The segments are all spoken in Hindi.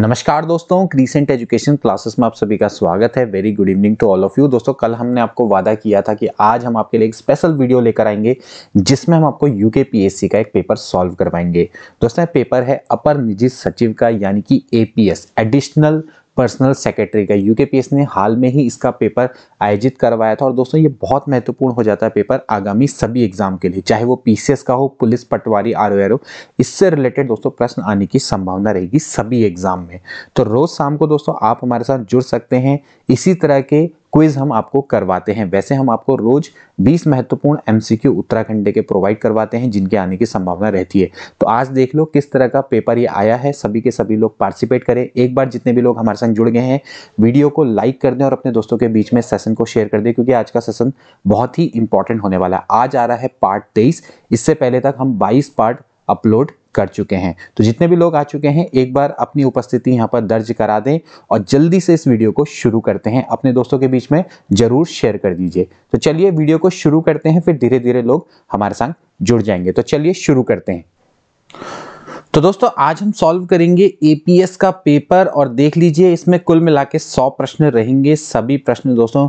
नमस्कार दोस्तों क्रीसेंट एजुकेशन क्लासेस में आप सभी का स्वागत है very good evening to all of you दोस्तों कल हमने आपको वादा किया था कि आज हम आपके लिए एक स्पेशल वीडियो लेकर आएंगे जिसमें हम आपको यूके पीएससी का एक पेपर सॉल्व करवाएंगे दोस्तों पेपर है अपर निजी सचिव का यानी कि एपीएस एडिशनल पर्सनल सेक्रेटरी का यूकेपीएस ने हाल में ही इसका पेपर आयोजित करवाया था और दोस्तों ये बहुत महत्वपूर्ण हो जाता है पेपर आगामी सभी एग्जाम के लिए चाहे वो पीसीएस का हो पुलिस पटवारी आर ओ इससे रिलेटेड दोस्तों प्रश्न आने की संभावना रहेगी सभी एग्जाम में तो रोज शाम को दोस्तों आप हमारे साथ जुड़ सकते हैं इसी तरह के क्विज हम आपको करवाते हैं वैसे हम आपको रोज 20 महत्वपूर्ण एमसीक्यू उत्तराखंड के प्रोवाइड करवाते हैं जिनके आने की संभावना रहती है तो आज देख लो किस तरह का पेपर ये आया है सभी के सभी लोग पार्टिसिपेट करें एक बार जितने भी लोग हमारे संग जुड़ गए हैं वीडियो को लाइक कर दें और अपने दोस्तों के बीच में सेशन को शेयर कर दें क्योंकि आज का सेशन बहुत ही इंपॉर्टेंट होने वाला है आज आ रहा है पार्ट तेईस इससे पहले तक हम बाईस पार्ट अपलोड कर चुके हैं तो जितने भी लोग आ चुके हैं एक बार अपनी उपस्थिति यहाँ पर दर्ज करा दें और जल्दी से इस वीडियो को शुरू करते हैं अपने दोस्तों के बीच में ज़रूर शेयर कर दीजिए तो चलिए वीडियो को शुरू करते हैं फिर धीरे धीरे लोग हमारे संग जुड़ जाएंगे तो चलिए शुरू करते हैं तो दोस्तों आज हम सॉल्व करेंगे एपीएस का पेपर और देख लीजिए इसमें कुल मिला के सौ प्रश्न रहेंगे सभी प्रश्न दोस्तों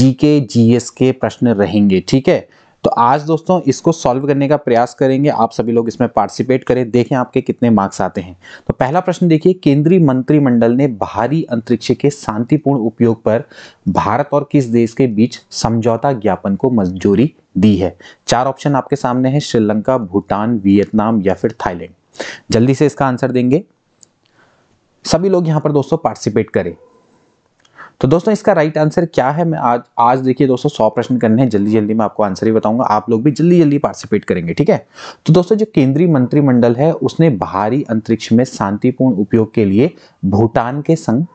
जीके जीएस के प्रश्न रहेंगे ठीक है तो आज दोस्तों इसको सॉल्व करने का प्रयास करेंगे आप सभी लोग इसमें पार्टिसिपेट करें देखें आपके कितने मार्क्स आते हैं तो पहला प्रश्न देखिए केंद्रीय मंत्रिमंडल ने भारी अंतरिक्ष के शांतिपूर्ण उपयोग पर भारत और किस देश के बीच समझौता ज्ञापन को मंजूरी दी है चार ऑप्शन आपके सामने है श्रीलंका भूटान वियतनाम या फिर थाईलैंड जल्दी से इसका आंसर देंगे सभी लोग यहां पर दोस्तों पार्टिसिपेट करें तो दोस्तों इसका राइट आंसर क्या है मैं आज आज देखिए दोस्तों सौ प्रश्न करने हैं जल्दी जल्दी मैं आपको आंसर ही बताऊंगा आप लोग भी जल्दी जल्दी पार्टिसिपेट करेंगे ठीक है तो दोस्तों जो केंद्रीय मंत्रिमंडल है उसने बाहरी अंतरिक्ष में शांतिपूर्ण उपयोग के लिए भूटान के संग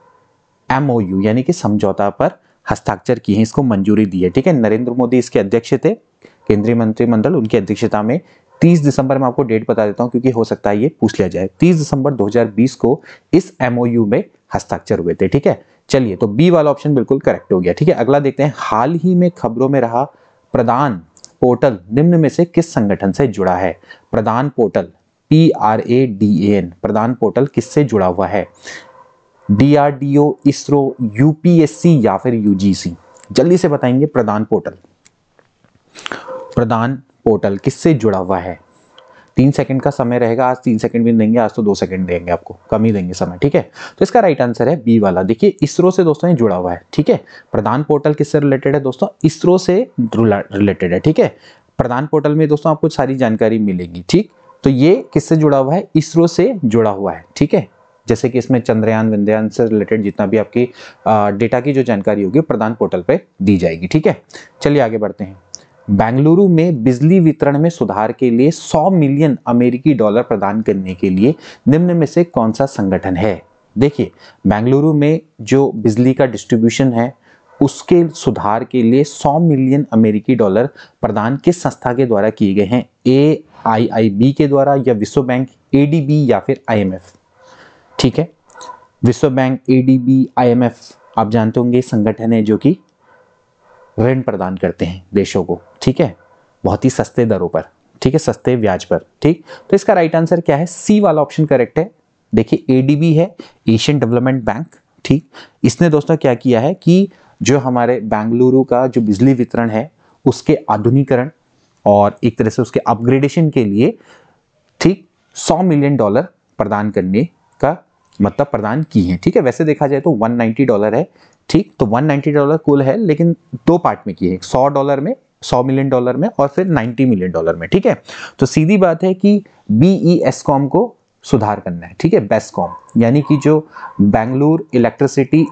एमओयू यानी कि समझौता पर हस्ताक्षर किए हैं इसको मंजूरी दी है ठीक है नरेंद्र मोदी इसके अध्यक्ष थे केंद्रीय मंत्रिमंडल उनकी अध्यक्षता में 30 दिसंबर में आपको डेट बता देता हूं क्योंकि हो सकता है ये पूछ लिया जाए 30 दिसंबर 2020 को इस एमओयू में हस्ताक्षर हुए थे ठीक है चलिए तो बी वाला ऑप्शन बिल्कुल करेक्ट हो गया ठीक है अगला देखते हैं हाल ही में खबरों में रहा प्रधान पोर्टल निम्न में से किस संगठन से जुड़ा है प्रधान portal P R A D N प्रधान पोर्टल किससे जुड़ा हुआ है डीआरडीओ इसरो यूपीएससी या फिर यूजीसी जल्दी से बताएंगे प्रधान पोर्टल प्रधान पोर्टल किससे जुड़ा हुआ है तीन सेकंड का समय रहेगा आज तीन सेकंड भी देंगे आज तो दो सेकंड देंगे आपको कम ही देंगे समय ठीक है तो इसका राइट आंसर है बी वाला देखिए इसरो से दोस्तों ये जुड़ा हुआ है ठीक है प्रधान पोर्टल किससे रिलेटेड है दोस्तों इसरो से रिलेटेड है ठीक है प्रधान पोर्टल में दोस्तों आपको सारी जानकारी मिलेगी ठीक तो ये किससे जुड़ा हुआ है इसरो से जुड़ा हुआ है ठीक है जैसे कि इसमें चंद्रयान विंद्रयान से रिलेटेड जितना भी आपकी डेटा की जो जानकारी होगी प्रधान पोर्टल पे दी जाएगी ठीक है चलिए आगे बढ़ते हैं बेंगलुरु में बिजली वितरण में सुधार के लिए 100 मिलियन अमेरिकी डॉलर प्रदान करने के लिए निम्न में से कौन सा संगठन है देखिए बेंगलुरु में जो बिजली का डिस्ट्रीब्यूशन है उसके सुधार के लिए 100 मिलियन अमेरिकी डॉलर प्रदान किस संस्था के द्वारा किए गए हैं ए आई आई बी के द्वारा या विश्व बैंक ए डी बी या फिर आई एम एफ ठीक है विश्व bank A D B I M F आप जानते होंगे संगठन है जो कि ऋण प्रदान करते हैं देशों को ठीक है बहुत ही सस्ते दरों पर ठीक है सस्ते ब्याज पर ठीक तो इसका राइट आंसर क्या है सी वाला ऑप्शन करेक्ट है देखिए एडीबी है एशियन डेवलपमेंट बैंक ठीक इसने दोस्तों क्या किया है कि जो हमारे बेंगलुरु का जो बिजली वितरण है उसके आधुनिकरण और एक तरह से उसके अपग्रेडेशन के लिए ठीक 100 मिलियन डॉलर प्रदान करने का मतलब प्रदान की है ठीक है वैसे देखा जाए तो 190 डॉलर है ठीक तो 190 डॉलर कुल है लेकिन दो पार्ट में किए हैं 100 डॉलर में सौ मिलियन डॉलर में और फिर नाइन्टी मिलियन डॉलर में ठीक है तो सीधी बात है कि बीई एसकॉम e को सुधार करना है ठीक है बेस्कॉम यानी कि जो Bengaluru electricity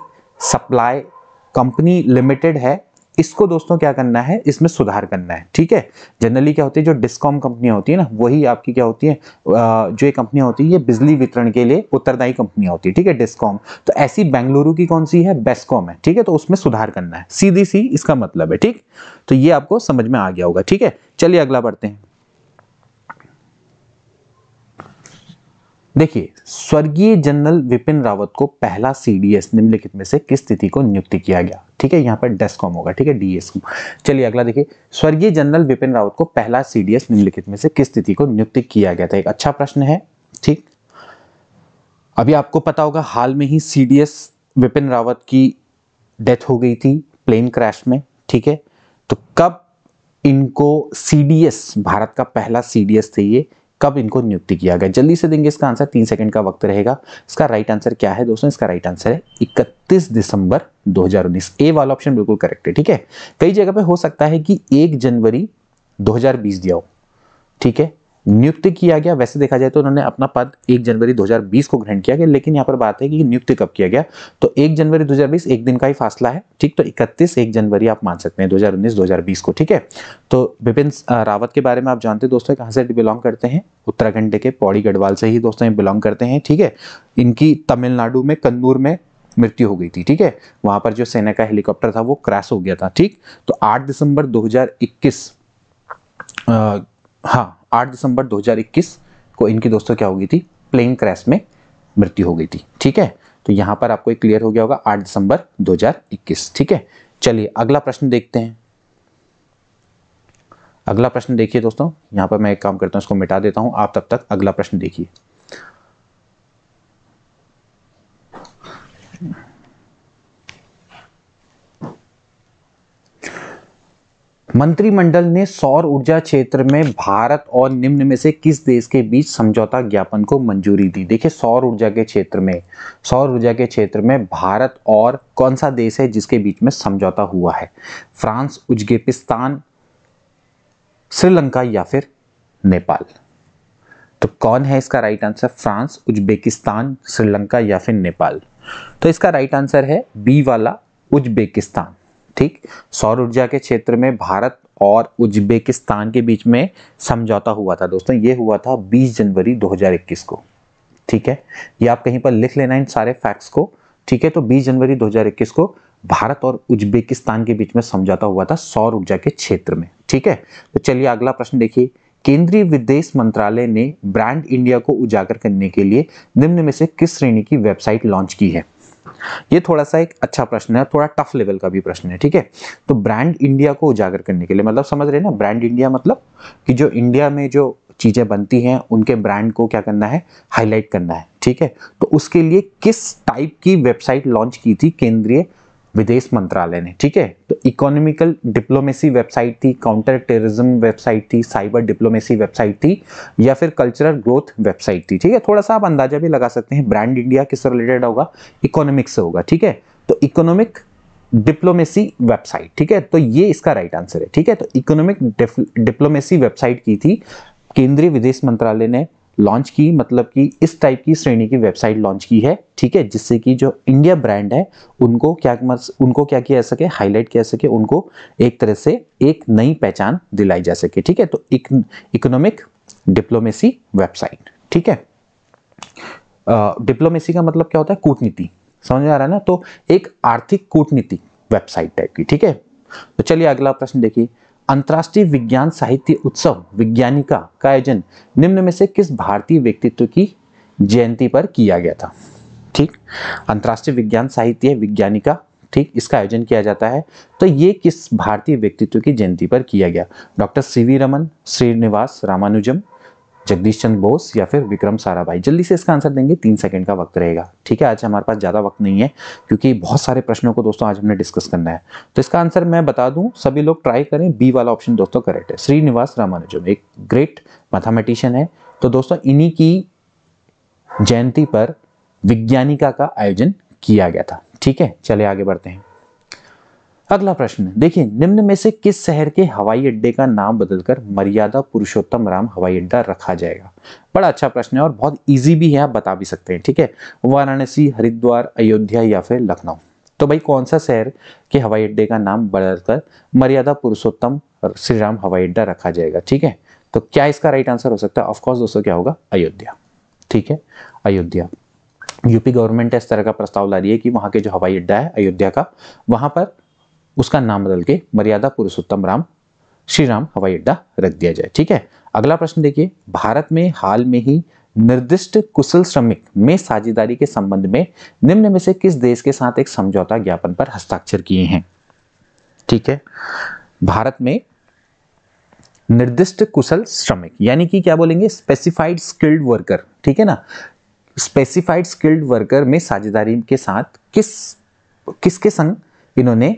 supply company limited है इसको दोस्तों क्या करना है इसमें सुधार करना है ठीक है जनरली क्या होती है जो डिस्कॉम कंपनियां होती है ना वही आपकी क्या होती है जो ये कंपनियां होती है ये बिजली वितरण के लिए उत्तरदायी कंपनियां होती है ठीक है डिस्कॉम तो ऐसी बेंगलुरु की कौन सी है बेस्कॉम है ठीक है तो उसमें सुधार करना है सीधी सी इसका मतलब है ठीक तो ये आपको समझ में आ गया होगा ठीक है चलिए अगला पढ़ते हैं देखिए स्वर्गीय जनरल विपिन रावत को पहला सीडीएस निम्नलिखित में से किस तिथि को नियुक्त किया गया ठीक है यहाँ पर डेस्कॉम होगा ठीक है डीएसकॉम चलिए अगला देखिए स्वर्गीय जनरल बिपिन रावत को पहला सीडीएस निम्नलिखित में से किस तिथि को नियुक्त किया गया था एक अच्छा प्रश्न है ठीक अभी आपको पता होगा हाल में ही सीडीएस बिपिन रावत की डेथ हो गई थी प्लेन क्रैश में ठीक है तो कब इनको सीडीएस भारत का पहला सीडीएस थे ये कब इनको नियुक्ति किया गया जल्दी से देंगे इसका आंसर तीन सेकंड का वक्त रहेगा इसका राइट आंसर क्या है दोस्तों इसका राइट आंसर है इकतीस दिसंबर 2019 ए वाला ऑप्शन बिल्कुल करेक्ट है ठीक है कई जगह पे हो सकता है कि एक जनवरी 2020 दिया हो ठीक है नियुक्त किया गया वैसे देखा जाए तो उन्होंने अपना पद 1 जनवरी 2020 को ग्रहण किया गया लेकिन यहाँ पर बात है कि नियुक्त कब किया गया तो 1 जनवरी 2020 एक दिन का ही फासला है ठीक तो 31 एक जनवरी आप मान सकते हैं 2019 2020 को ठीक है तो विपिन रावत के बारे में आप जानते हैं दोस्तों कहाँ से बिलोंग करते हैं उत्तराखंड के पौड़ी गढ़वाल से ही दोस्तों बिलोंग करते हैं ठीक है इनकी तमिलनाडु में कन्नूर में मृत्यु हो गई थी ठीक है वहां पर जो सेना का हेलीकॉप्टर था वो क्रैश हो गया था ठीक तो आठ दिसंबर दो हजार हाँ आठ दिसंबर दो को इनकी दोस्तों क्या हो गई थी प्लेन क्रैश में मृत्यु हो गई थी ठीक है तो यहां पर आपको क्लियर हो गया होगा 8 दिसंबर 2021 ठीक है चलिए अगला प्रश्न देखते हैं अगला प्रश्न देखिए दोस्तों यहां पर मैं एक काम करता हूं इसको मिटा देता हूं आप तब तक अगला प्रश्न देखिए मंत्रिमंडल ने सौर ऊर्जा क्षेत्र में भारत और निम्न में से किस देश के बीच समझौता ज्ञापन को मंजूरी दी देखिए सौर ऊर्जा के क्षेत्र में सौर ऊर्जा के क्षेत्र में भारत और कौन सा देश है जिसके बीच में समझौता हुआ है फ्रांस उज्बेकिस्तान श्रीलंका या फिर नेपाल तो कौन है इसका right answer France Uzbekistan Sri Lanka या फिर नेपाल तो इसका राइट आंसर है बी वाला उज्बेकिस्तान ठीक सौर ऊर्जा के क्षेत्र में भारत और उज्बेकिस्तान के बीच में समझौता हुआ था दोस्तों ये हुआ था 20 जनवरी 2021 को ठीक है ये आप कहीं पर लिख लेना इन सारे फैक्ट्स को ठीक है तो 20 जनवरी 2021 को भारत और उज्बेकिस्तान के बीच में समझौता हुआ था सौर ऊर्जा के क्षेत्र में ठीक है तो चलिए अगला प्रश्न देखिए केंद्रीय विदेश मंत्रालय ने ब्रांड इंडिया को उजागर करने के लिए निम्न में से किस श्रेणी की वेबसाइट लॉन्च की है ये थोड़ा सा एक अच्छा प्रश्न है थोड़ा टफ लेवल का भी प्रश्न है ठीक है तो ब्रांड इंडिया को उजागर करने के लिए मतलब समझ रहे हैं ना ब्रांड इंडिया मतलब कि जो इंडिया में जो चीज़ें बनती हैं उनके ब्रांड को क्या करना है हाईलाइट करना है ठीक है तो उसके लिए किस टाइप की वेबसाइट लॉन्च की थी केंद्रीय विदेश मंत्रालय ने ठीक है तो इकोनॉमिकल डिप्लोमेसी वेबसाइट थी काउंटर टेररिज्म वेबसाइट थी साइबर डिप्लोमेसी वेबसाइट थी या फिर कल्चरल ग्रोथ वेबसाइट थी ठीक है थोड़ा सा आप अंदाजा भी लगा सकते हैं ब्रांड इंडिया किससे रिलेटेड होगा इकोनॉमिक से होगा ठीक है तो इकोनॉमिक डिप्लोमेसी वेबसाइट ठीक है तो ये इसका राइट आंसर है ठीक है तो इकोनॉमिक डिप्लोमेसी वेबसाइट की थी केंद्रीय विदेश मंत्रालय ने लॉन्च की मतलब कि इस टाइप की श्रेणी की वेबसाइट लॉन्च की है ठीक है जिससे कि जो इंडिया ब्रांड है उनको क्या उनको क्या किया जा सके हाईलाइट किया जा सके उनको एक तरह से एक नई पहचान दिलाई जा सके ठीक है तो इकोनॉमिक डिप्लोमेसी वेबसाइट ठीक है डिप्लोमेसी का मतलब क्या होता है कूटनीति समझ आ रहा है ना तो एक आर्थिक कूटनीति वेबसाइट टाइप की ठीक है तो चलिए अगला प्रश्न देखिए अंतर्राष्ट्रीय विज्ञान साहित्य उत्सव विज्ञानिका का आयोजन निम्न में से किस भारतीय व्यक्तित्व की जयंती पर किया गया था ठीक अंतर्राष्ट्रीय विज्ञान साहित्य विज्ञानिका ठीक इसका आयोजन किया जाता है तो ये किस भारतीय व्यक्तित्व की जयंती पर किया गया doctor C V Raman Srinivasa Ramanujam Jagdish Chandra Bose या फिर विक्रम साराभाई जल्दी से इसका आंसर देंगे तीन सेकंड का वक्त रहेगा ठीक है आज हमारे पास ज़्यादा वक्त नहीं है क्योंकि बहुत सारे प्रश्नों को दोस्तों आज हमने डिस्कस करना है तो इसका आंसर मैं बता दूं सभी लोग ट्राई करें बी वाला ऑप्शन दोस्तों करेक्ट है श्रीनिवास रामानुजम एक ग्रेट मैथामेटिशियन है तो दोस्तों इन्हीं की जयंती पर विज्ञानिका का आयोजन किया गया था ठीक है चले आगे बढ़ते हैं अगला प्रश्न देखिए निम्न में से किस शहर के हवाई अड्डे का नाम बदलकर मर्यादा पुरुषोत्तम राम हवाई अड्डा रखा जाएगा बड़ा अच्छा प्रश्न है और बहुत इजी भी है आप बता भी सकते हैं ठीक है वाराणसी हरिद्वार अयोध्या या फिर लखनऊ तो भाई कौन सा शहर के हवाई अड्डे का नाम बदलकर मर्यादा पुरुषोत्तम श्री राम हवाई अड्डा रखा जाएगा ठीक है तो क्या इसका राइट आंसर हो सकता है ऑफकोर्स दोस्तों क्या होगा अयोध्या ठीक है अयोध्या यूपी गवर्नमेंट इस तरह का प्रस्ताव ला रही है कि वहां के जो हवाई अड्डा है अयोध्या का वहां पर उसका नाम बदल के मर्यादा पुरुषोत्तम राम श्री राम हवाई अड्डा रख दिया जाए ठीक है अगला प्रश्न देखिए भारत में हाल में ही निर्दिष्ट कुशल श्रमिक में साझेदारी के संबंध में निम्न में से किस देश के साथ एक समझौता ज्ञापन पर हस्ताक्षर किए हैं ठीक है भारत में निर्दिष्ट कुशल श्रमिक यानी कि क्या बोलेंगे स्पेसिफाइड स्किल्ड वर्कर ठीक है ना स्पेसिफाइड स्किल्ड वर्कर में साझेदारी के साथ किस किसके संग इन्होंने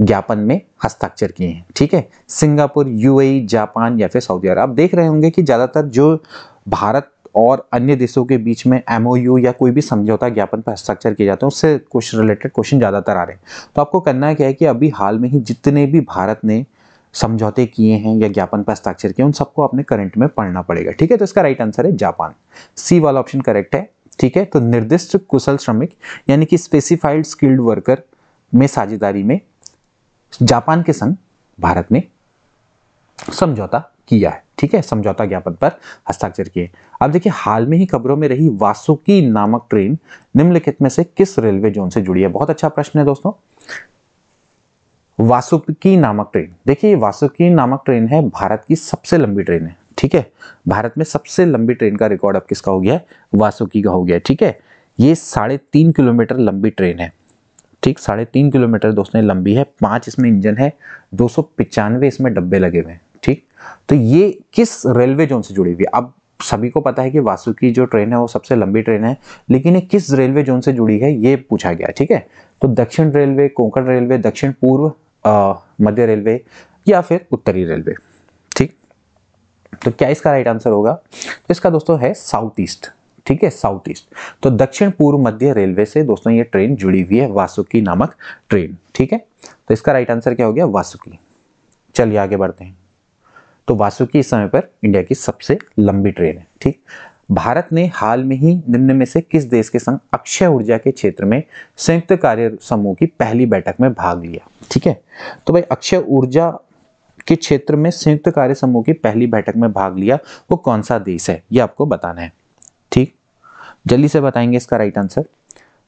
ज्ञापन में हस्ताक्षर किए हैं ठीक है सिंगापुर यूएई जापान या फिर सऊदी अरब देख रहे होंगे कि ज़्यादातर जो भारत और अन्य देशों के बीच में एमओयू या कोई भी समझौता ज्ञापन पर हस्ताक्षर किए जाते हैं उससे कुछ रिलेटेड क्वेश्चन ज़्यादातर आ रहे हैं तो आपको करना क्या है कि अभी हाल में ही जितने भी भारत ने समझौते किए हैं या ज्ञापन पर हस्ताक्षर किए उन सबको आपने करंट में पढ़ना पड़ेगा ठीक है तो इसका राइट आंसर है जापान सी वाला ऑप्शन करेक्ट है ठीक है तो निर्दिष्ट कुशल श्रमिक यानी कि स्पेसिफाइड स्किल्ड वर्कर में साझेदारी में जापान के संग भारत ने समझौता किया है ठीक है समझौता ज्ञापन पर हस्ताक्षर किए अब देखिए हाल में ही खबरों में रही वासुकी नामक ट्रेन निम्नलिखित में से किस रेलवे जोन से जुड़ी है बहुत अच्छा प्रश्न है दोस्तों वासुकी नामक ट्रेन देखिए वासुकी नामक ट्रेन है भारत की सबसे लंबी ट्रेन है ठीक है भारत में सबसे लंबी ट्रेन का रिकॉर्ड अब किसका हो गया है वासुकी का हो गया ठीक है ये साढ़े तीन किलोमीटर लंबी ट्रेन है ठीक साढ़े तीन किलोमीटर दोस्तों लंबी है पांच इसमें इंजन है दो इसमें डब्बे लगे हुए हैं ठीक तो ये किस रेलवे जोन से जुड़ी हुई है अब सभी को पता है कि वासुकी जो ट्रेन है वो सबसे लंबी ट्रेन है लेकिन ये किस रेलवे जोन से जुड़ी है ये पूछा गया ठीक है तो दक्षिण रेलवे कोंकण रेलवे दक्षिण पूर्व मध्य रेलवे या फिर उत्तरी रेलवे ठीक तो क्या इसका राइट आंसर होगा तो इसका दोस्तों है साउथ ईस्ट ठीक है साउथ ईस्ट तो दक्षिण पूर्व मध्य रेलवे से दोस्तों ये ट्रेन जुड़ी हुई है वासुकी नामक ट्रेन ठीक है तो इसका राइट आंसर क्या हो गया वासुकी चलिए आगे बढ़ते हैं तो वासुकी इस समय पर इंडिया की सबसे लंबी ट्रेन है ठीक भारत ने हाल में ही निम्न में से किस देश के संग अक्षय ऊर्जा के क्षेत्र में संयुक्त कार्य समूह की पहली बैठक में भाग लिया ठीक है तो भाई अक्षय ऊर्जा के क्षेत्र में संयुक्त कार्य समूह की पहली बैठक में भाग लिया वो कौन सा देश है ये आपको बताना है जल्दी से बताएंगे इसका right answer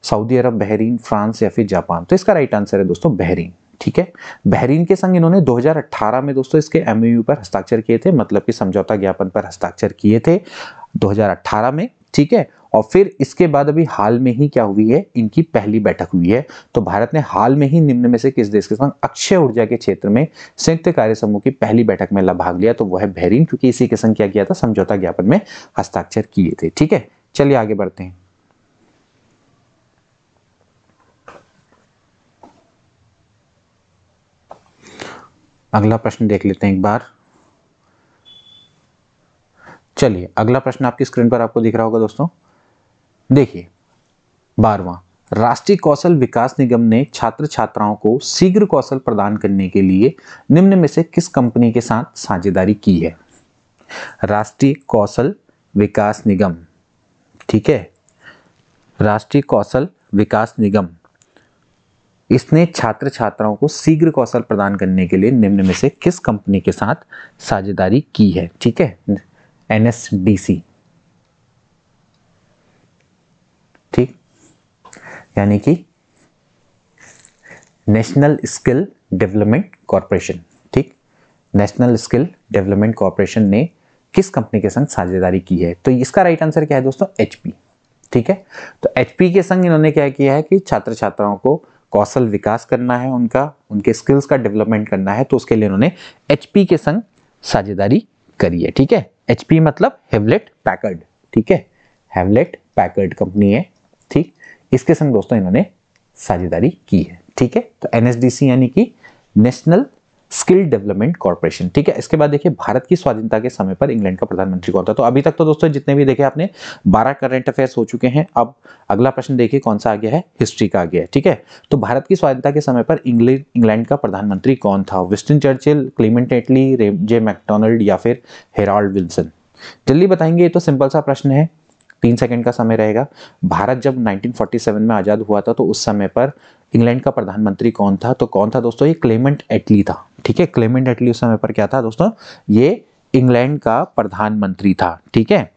Saudi Arab Bahrain France या फिर जापान तो इसका राइट आंसर है दोस्तों बहरीन ठीक है बहरीन के संग इन्होंने 2018 में दोस्तों इसके एमओयू पर हस्ताक्षर किए थे मतलब कि समझौता ज्ञापन पर हस्ताक्षर किए थे 2018 में ठीक है और फिर इसके बाद अभी हाल में ही क्या हुई है इनकी पहली बैठक हुई है तो भारत ने हाल में ही निम्न में से किस देश के संग अक्षय ऊर्जा के क्षेत्र में संयुक्त कार्य समूह की पहली बैठक में भाग लिया तो वह बहरीन क्योंकि इसी के संग क्या किया था समझौता ज्ञापन में हस्ताक्षर किए थे ठीक है चलिए आगे बढ़ते हैं अगला प्रश्न देख लेते हैं एक बार चलिए अगला प्रश्न आपकी स्क्रीन पर आपको दिख रहा होगा दोस्तों देखिए बारवा राष्ट्रीय कौशल विकास निगम ने छात्र छात्राओं को शीघ्र कौशल प्रदान करने के लिए निम्न में से किस कंपनी के साथ साझेदारी की है राष्ट्रीय कौशल विकास निगम ठीक है राष्ट्रीय कौशल विकास निगम इसने छात्र छात्राओं को शीघ्र कौशल प्रदान करने के लिए निम्न में से किस कंपनी के साथ साझेदारी की है ठीक है एनएसडीसी ठीक यानी कि नेशनल स्किल डेवलपमेंट कॉरपोरेशन ठीक नेशनल स्किल डेवलपमेंट कॉरपोरेशन ने किस कंपनी के संग साझेदारी की है तो इसका राइट आंसर क्या है दोस्तों एच ठीक है तो एच के संग इन्होंने क्या किया है कि छात्र छात्राओं को कौशल विकास करना है उनका उनके स्किल्स का डेवलपमेंट करना है तो उसके लिए उन्होंने एच के संग साझेदारी करी है ठीक है एच मतलब हेवलेट पैकर्ड ठीक है हेवलेट पैकर्ड कंपनी है ठीक इसके संग दोस्तों इन्होंने साझेदारी की है ठीक है तो एनएसडीसी यानी कि नेशनल स्किल डेवलपमेंट कॉर्पोरेशन ठीक है इसके बाद देखिए भारत की स्वाधीनता के समय पर इंग्लैंड का प्रधानमंत्री कौन था तो अभी तक तो दोस्तों जितने भी देखे आपने बारह करंट अफेयर्स हो चुके हैं अब अगला प्रश्न देखिए कौन सा आ गया है हिस्ट्री का आ गया है ठीक है तो भारत की स्वाधीनता के समय पर इंग्लैंड इंग्लैंड का प्रधानमंत्री कौन था Winston Churchill Clement Attlee J MacDonald या फिर हेराल्ड विल्सन जल्दी बताएंगे ये तो सिंपल सा प्रश्न है तीन सेकंड का समय रहेगा भारत जब 1947 में आज़ाद हुआ था तो उस समय पर इंग्लैंड का प्रधानमंत्री कौन था तो कौन था दोस्तों ये क्लेमेंट एटली था ठीक है क्लेमेंट एटली उस समय पर क्या था दोस्तों ये इंग्लैंड का प्रधानमंत्री था ठीक है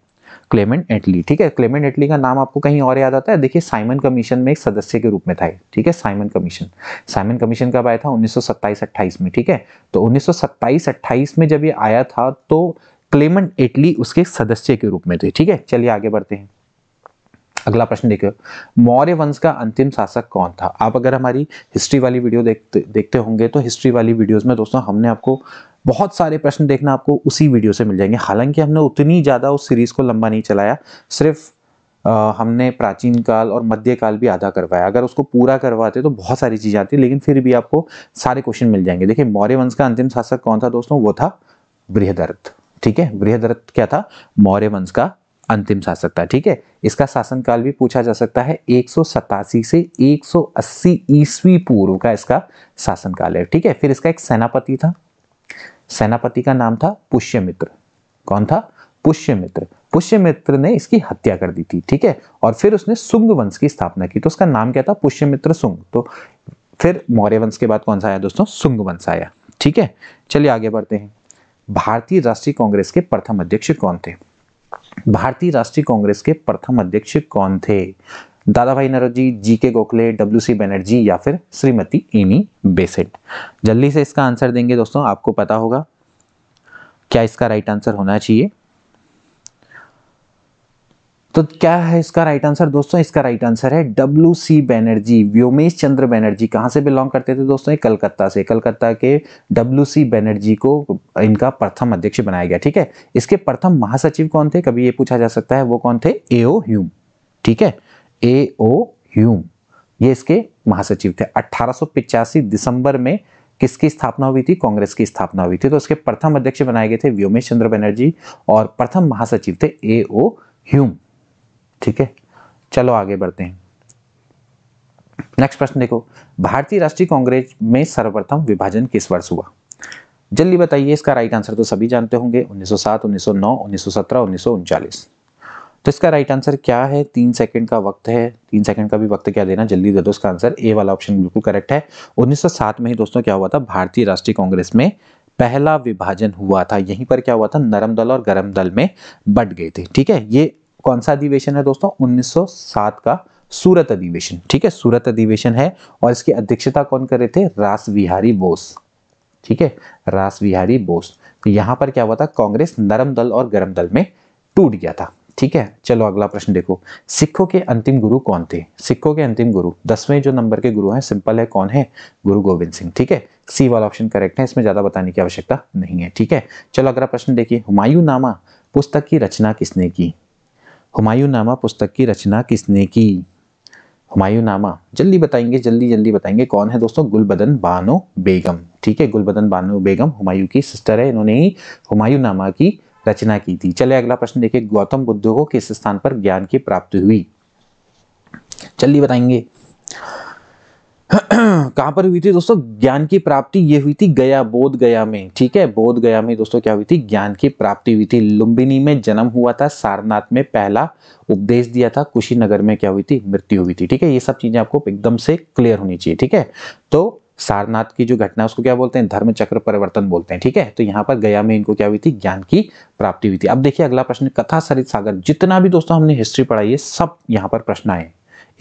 क्लेमेंट एटली ठीक है क्लेमेंट एटली का नाम आपको कहीं और याद आता है देखिए साइमन कमीशन में एक सदस्य के रूप में था ठीक है साइमन कमीशन साइमन कमीशन कब आया था 1927-28 में ठीक है तो 1927-28 में जब ये आया था तो क्लेमेंट एटली उसके सदस्य के रूप में थे ठीक है चलिए आगे बढ़ते हैं अगला प्रश्न देखियो मौर्य वंश का अंतिम शासक कौन था आप अगर हमारी हिस्ट्री वाली वीडियो देखते देखते होंगे तो हिस्ट्री वाली वीडियोस में दोस्तों हमने आपको बहुत सारे प्रश्न देखना आपको उसी वीडियो से मिल जाएंगे हालांकि हमने उतनी ज़्यादा उस सीरीज़ को लंबा नहीं चलाया सिर्फ हमने प्राचीन काल और मध्य काल भी आधा करवाया अगर उसको पूरा करवाते तो बहुत सारी चीज़ें आती लेकिन फिर भी आपको सारे क्वेश्चन मिल जाएंगे देखिए मौर्य वंश का अंतिम शासक कौन था दोस्तों वो था बृहदर्थ ठीक है बृहदरथ क्या था मौर्य वंश का अंतिम शासक था ठीक है इसका शासनकाल भी पूछा जा सकता है एक से 180 ईस्वी पूर्व का इसका शासनकाल है ठीक है फिर इसका एक सेनापति था सेनापति का नाम था पुष्यमित्र कौन था पुष्यमित्र पुष्यमित्र ने इसकी हत्या कर दी थी ठीक है और फिर उसने सुंग वंश की स्थापना की तो उसका नाम क्या था पुष्यमित्र सुंग तो फिर मौर्य वंश के बाद कौन सा आया दोस्तों सुंग वंश आया ठीक है चलिए आगे बढ़ते हैं भारतीय राष्ट्रीय कांग्रेस के प्रथम अध्यक्ष कौन थे भारतीय राष्ट्रीय कांग्रेस के प्रथम अध्यक्ष कौन थे दादा भाई नरोजी जी के गोखले डब्ल्यू सी बैनर्जी या फिर श्रीमती इमी बेसेट जल्दी से इसका आंसर देंगे दोस्तों आपको पता होगा क्या इसका राइट आंसर होना चाहिए तो क्या है इसका राइट आंसर दोस्तों इसका राइट आंसर है डब्ल्यू सी बैनर्जी व्योमेश चंद्र बैनर्जी कहाँ से बिलोंग करते थे दोस्तों ये कलकत्ता से कलकत्ता के डब्ल्यू सी बैनर्जी को इनका प्रथम अध्यक्ष बनाया गया ठीक है इसके प्रथम महासचिव कौन थे कभी ये पूछा जा सकता है वो कौन थे ए ओ ह्यूम ठीक है ए ओ ह्यूम ये इसके महासचिव थे अट्ठारह दिसंबर में किसकी स्थापना हुई थी कांग्रेस की स्थापना हुई थी तो इसके प्रथम अध्यक्ष बनाए गए थे व्योमेश चंद्र बैनर्जी और प्रथम महासचिव थे ए ओ ह्यूम ठीक है चलो आगे बढ़ते हैं नेक्स्ट प्रश्न देखो भारतीय राष्ट्रीय कांग्रेस में सर्वप्रथम विभाजन किस वर्ष हुआ जल्दी बताइए इसका राइट आंसर तो सभी जानते होंगे 1907, 1909, 1917, 1939 तो इसका राइट आंसर क्या है तीन सेकंड का वक्त है तीन सेकंड का भी वक्त क्या देना जल्दी दे दो इसका आंसर ए वाला ऑप्शन बिल्कुल करेक्ट है 1907 में ही दोस्तों क्या हुआ था भारतीय राष्ट्रीय कांग्रेस में पहला विभाजन हुआ था यहीं पर क्या हुआ था नरम दल और गरम दल में बट गए थे ठीक है ये कौन सा अधिवेशन है दोस्तों 1907 का सूरत अधिवेशन ठीक है सूरत अधिवेशन है और इसकी अध्यक्षता कौन कर रहे थे रास विहारी बोस ठीक है रास विहारी बोस तो यहां पर क्या हुआ था कांग्रेस नरम दल और गर्म दल में टूट गया था ठीक है चलो अगला प्रश्न देखो सिखों के अंतिम गुरु कौन थे सिखों के अंतिम गुरु दसवें जो नंबर के गुरु हैं सिंपल है कौन है गुरु गोविंद सिंह ठीक है सी वाला ऑप्शन करेक्ट है इसमें ज्यादा बताने की आवश्यकता नहीं है ठीक है चलो अगला प्रश्न देखिए हुमायूं नामा पुस्तक की रचना किसने की हुमायूं नामा पुस्तक की रचना किसने की हुमायूं नामा जल्दी बताएंगे जल्दी जल्दी बताएंगे कौन है दोस्तों गुलबदन बानो बेगम ठीक है गुलबदन बानो बेगम हुमायूं की सिस्टर है इन्होंने ही हुमायूं नामा की रचना की थी चले अगला प्रश्न देखिए गौतम बुद्ध को किस स्थान पर ज्ञान की प्राप्ति हुई जल्दी बताएंगे कहां पर हुई थी दोस्तों ज्ञान की प्राप्ति ये हुई थी गया बोध गया में ठीक है बोध गया में दोस्तों क्या हुई थी ज्ञान की प्राप्ति हुई थी लुम्बिनी में जन्म हुआ था सारनाथ में पहला उपदेश दिया था कुशीनगर में क्या हुई थी मृत्यु हुई थी ठीक है ये सब चीजें आपको एकदम से क्लियर होनी चाहिए ठीक है तो सारनाथ की जो घटना उसको क्या बोलते हैं धर्म चक्र परिवर्तन बोलते हैं ठीक है तो यहाँ पर गया में इनको क्या हुई थी ज्ञान की प्राप्ति हुई थी अब देखिए अगला प्रश्न कथा सरित सागर जितना भी दोस्तों हमने हिस्ट्री पढ़ाई है सब यहाँ पर प्रश्न आए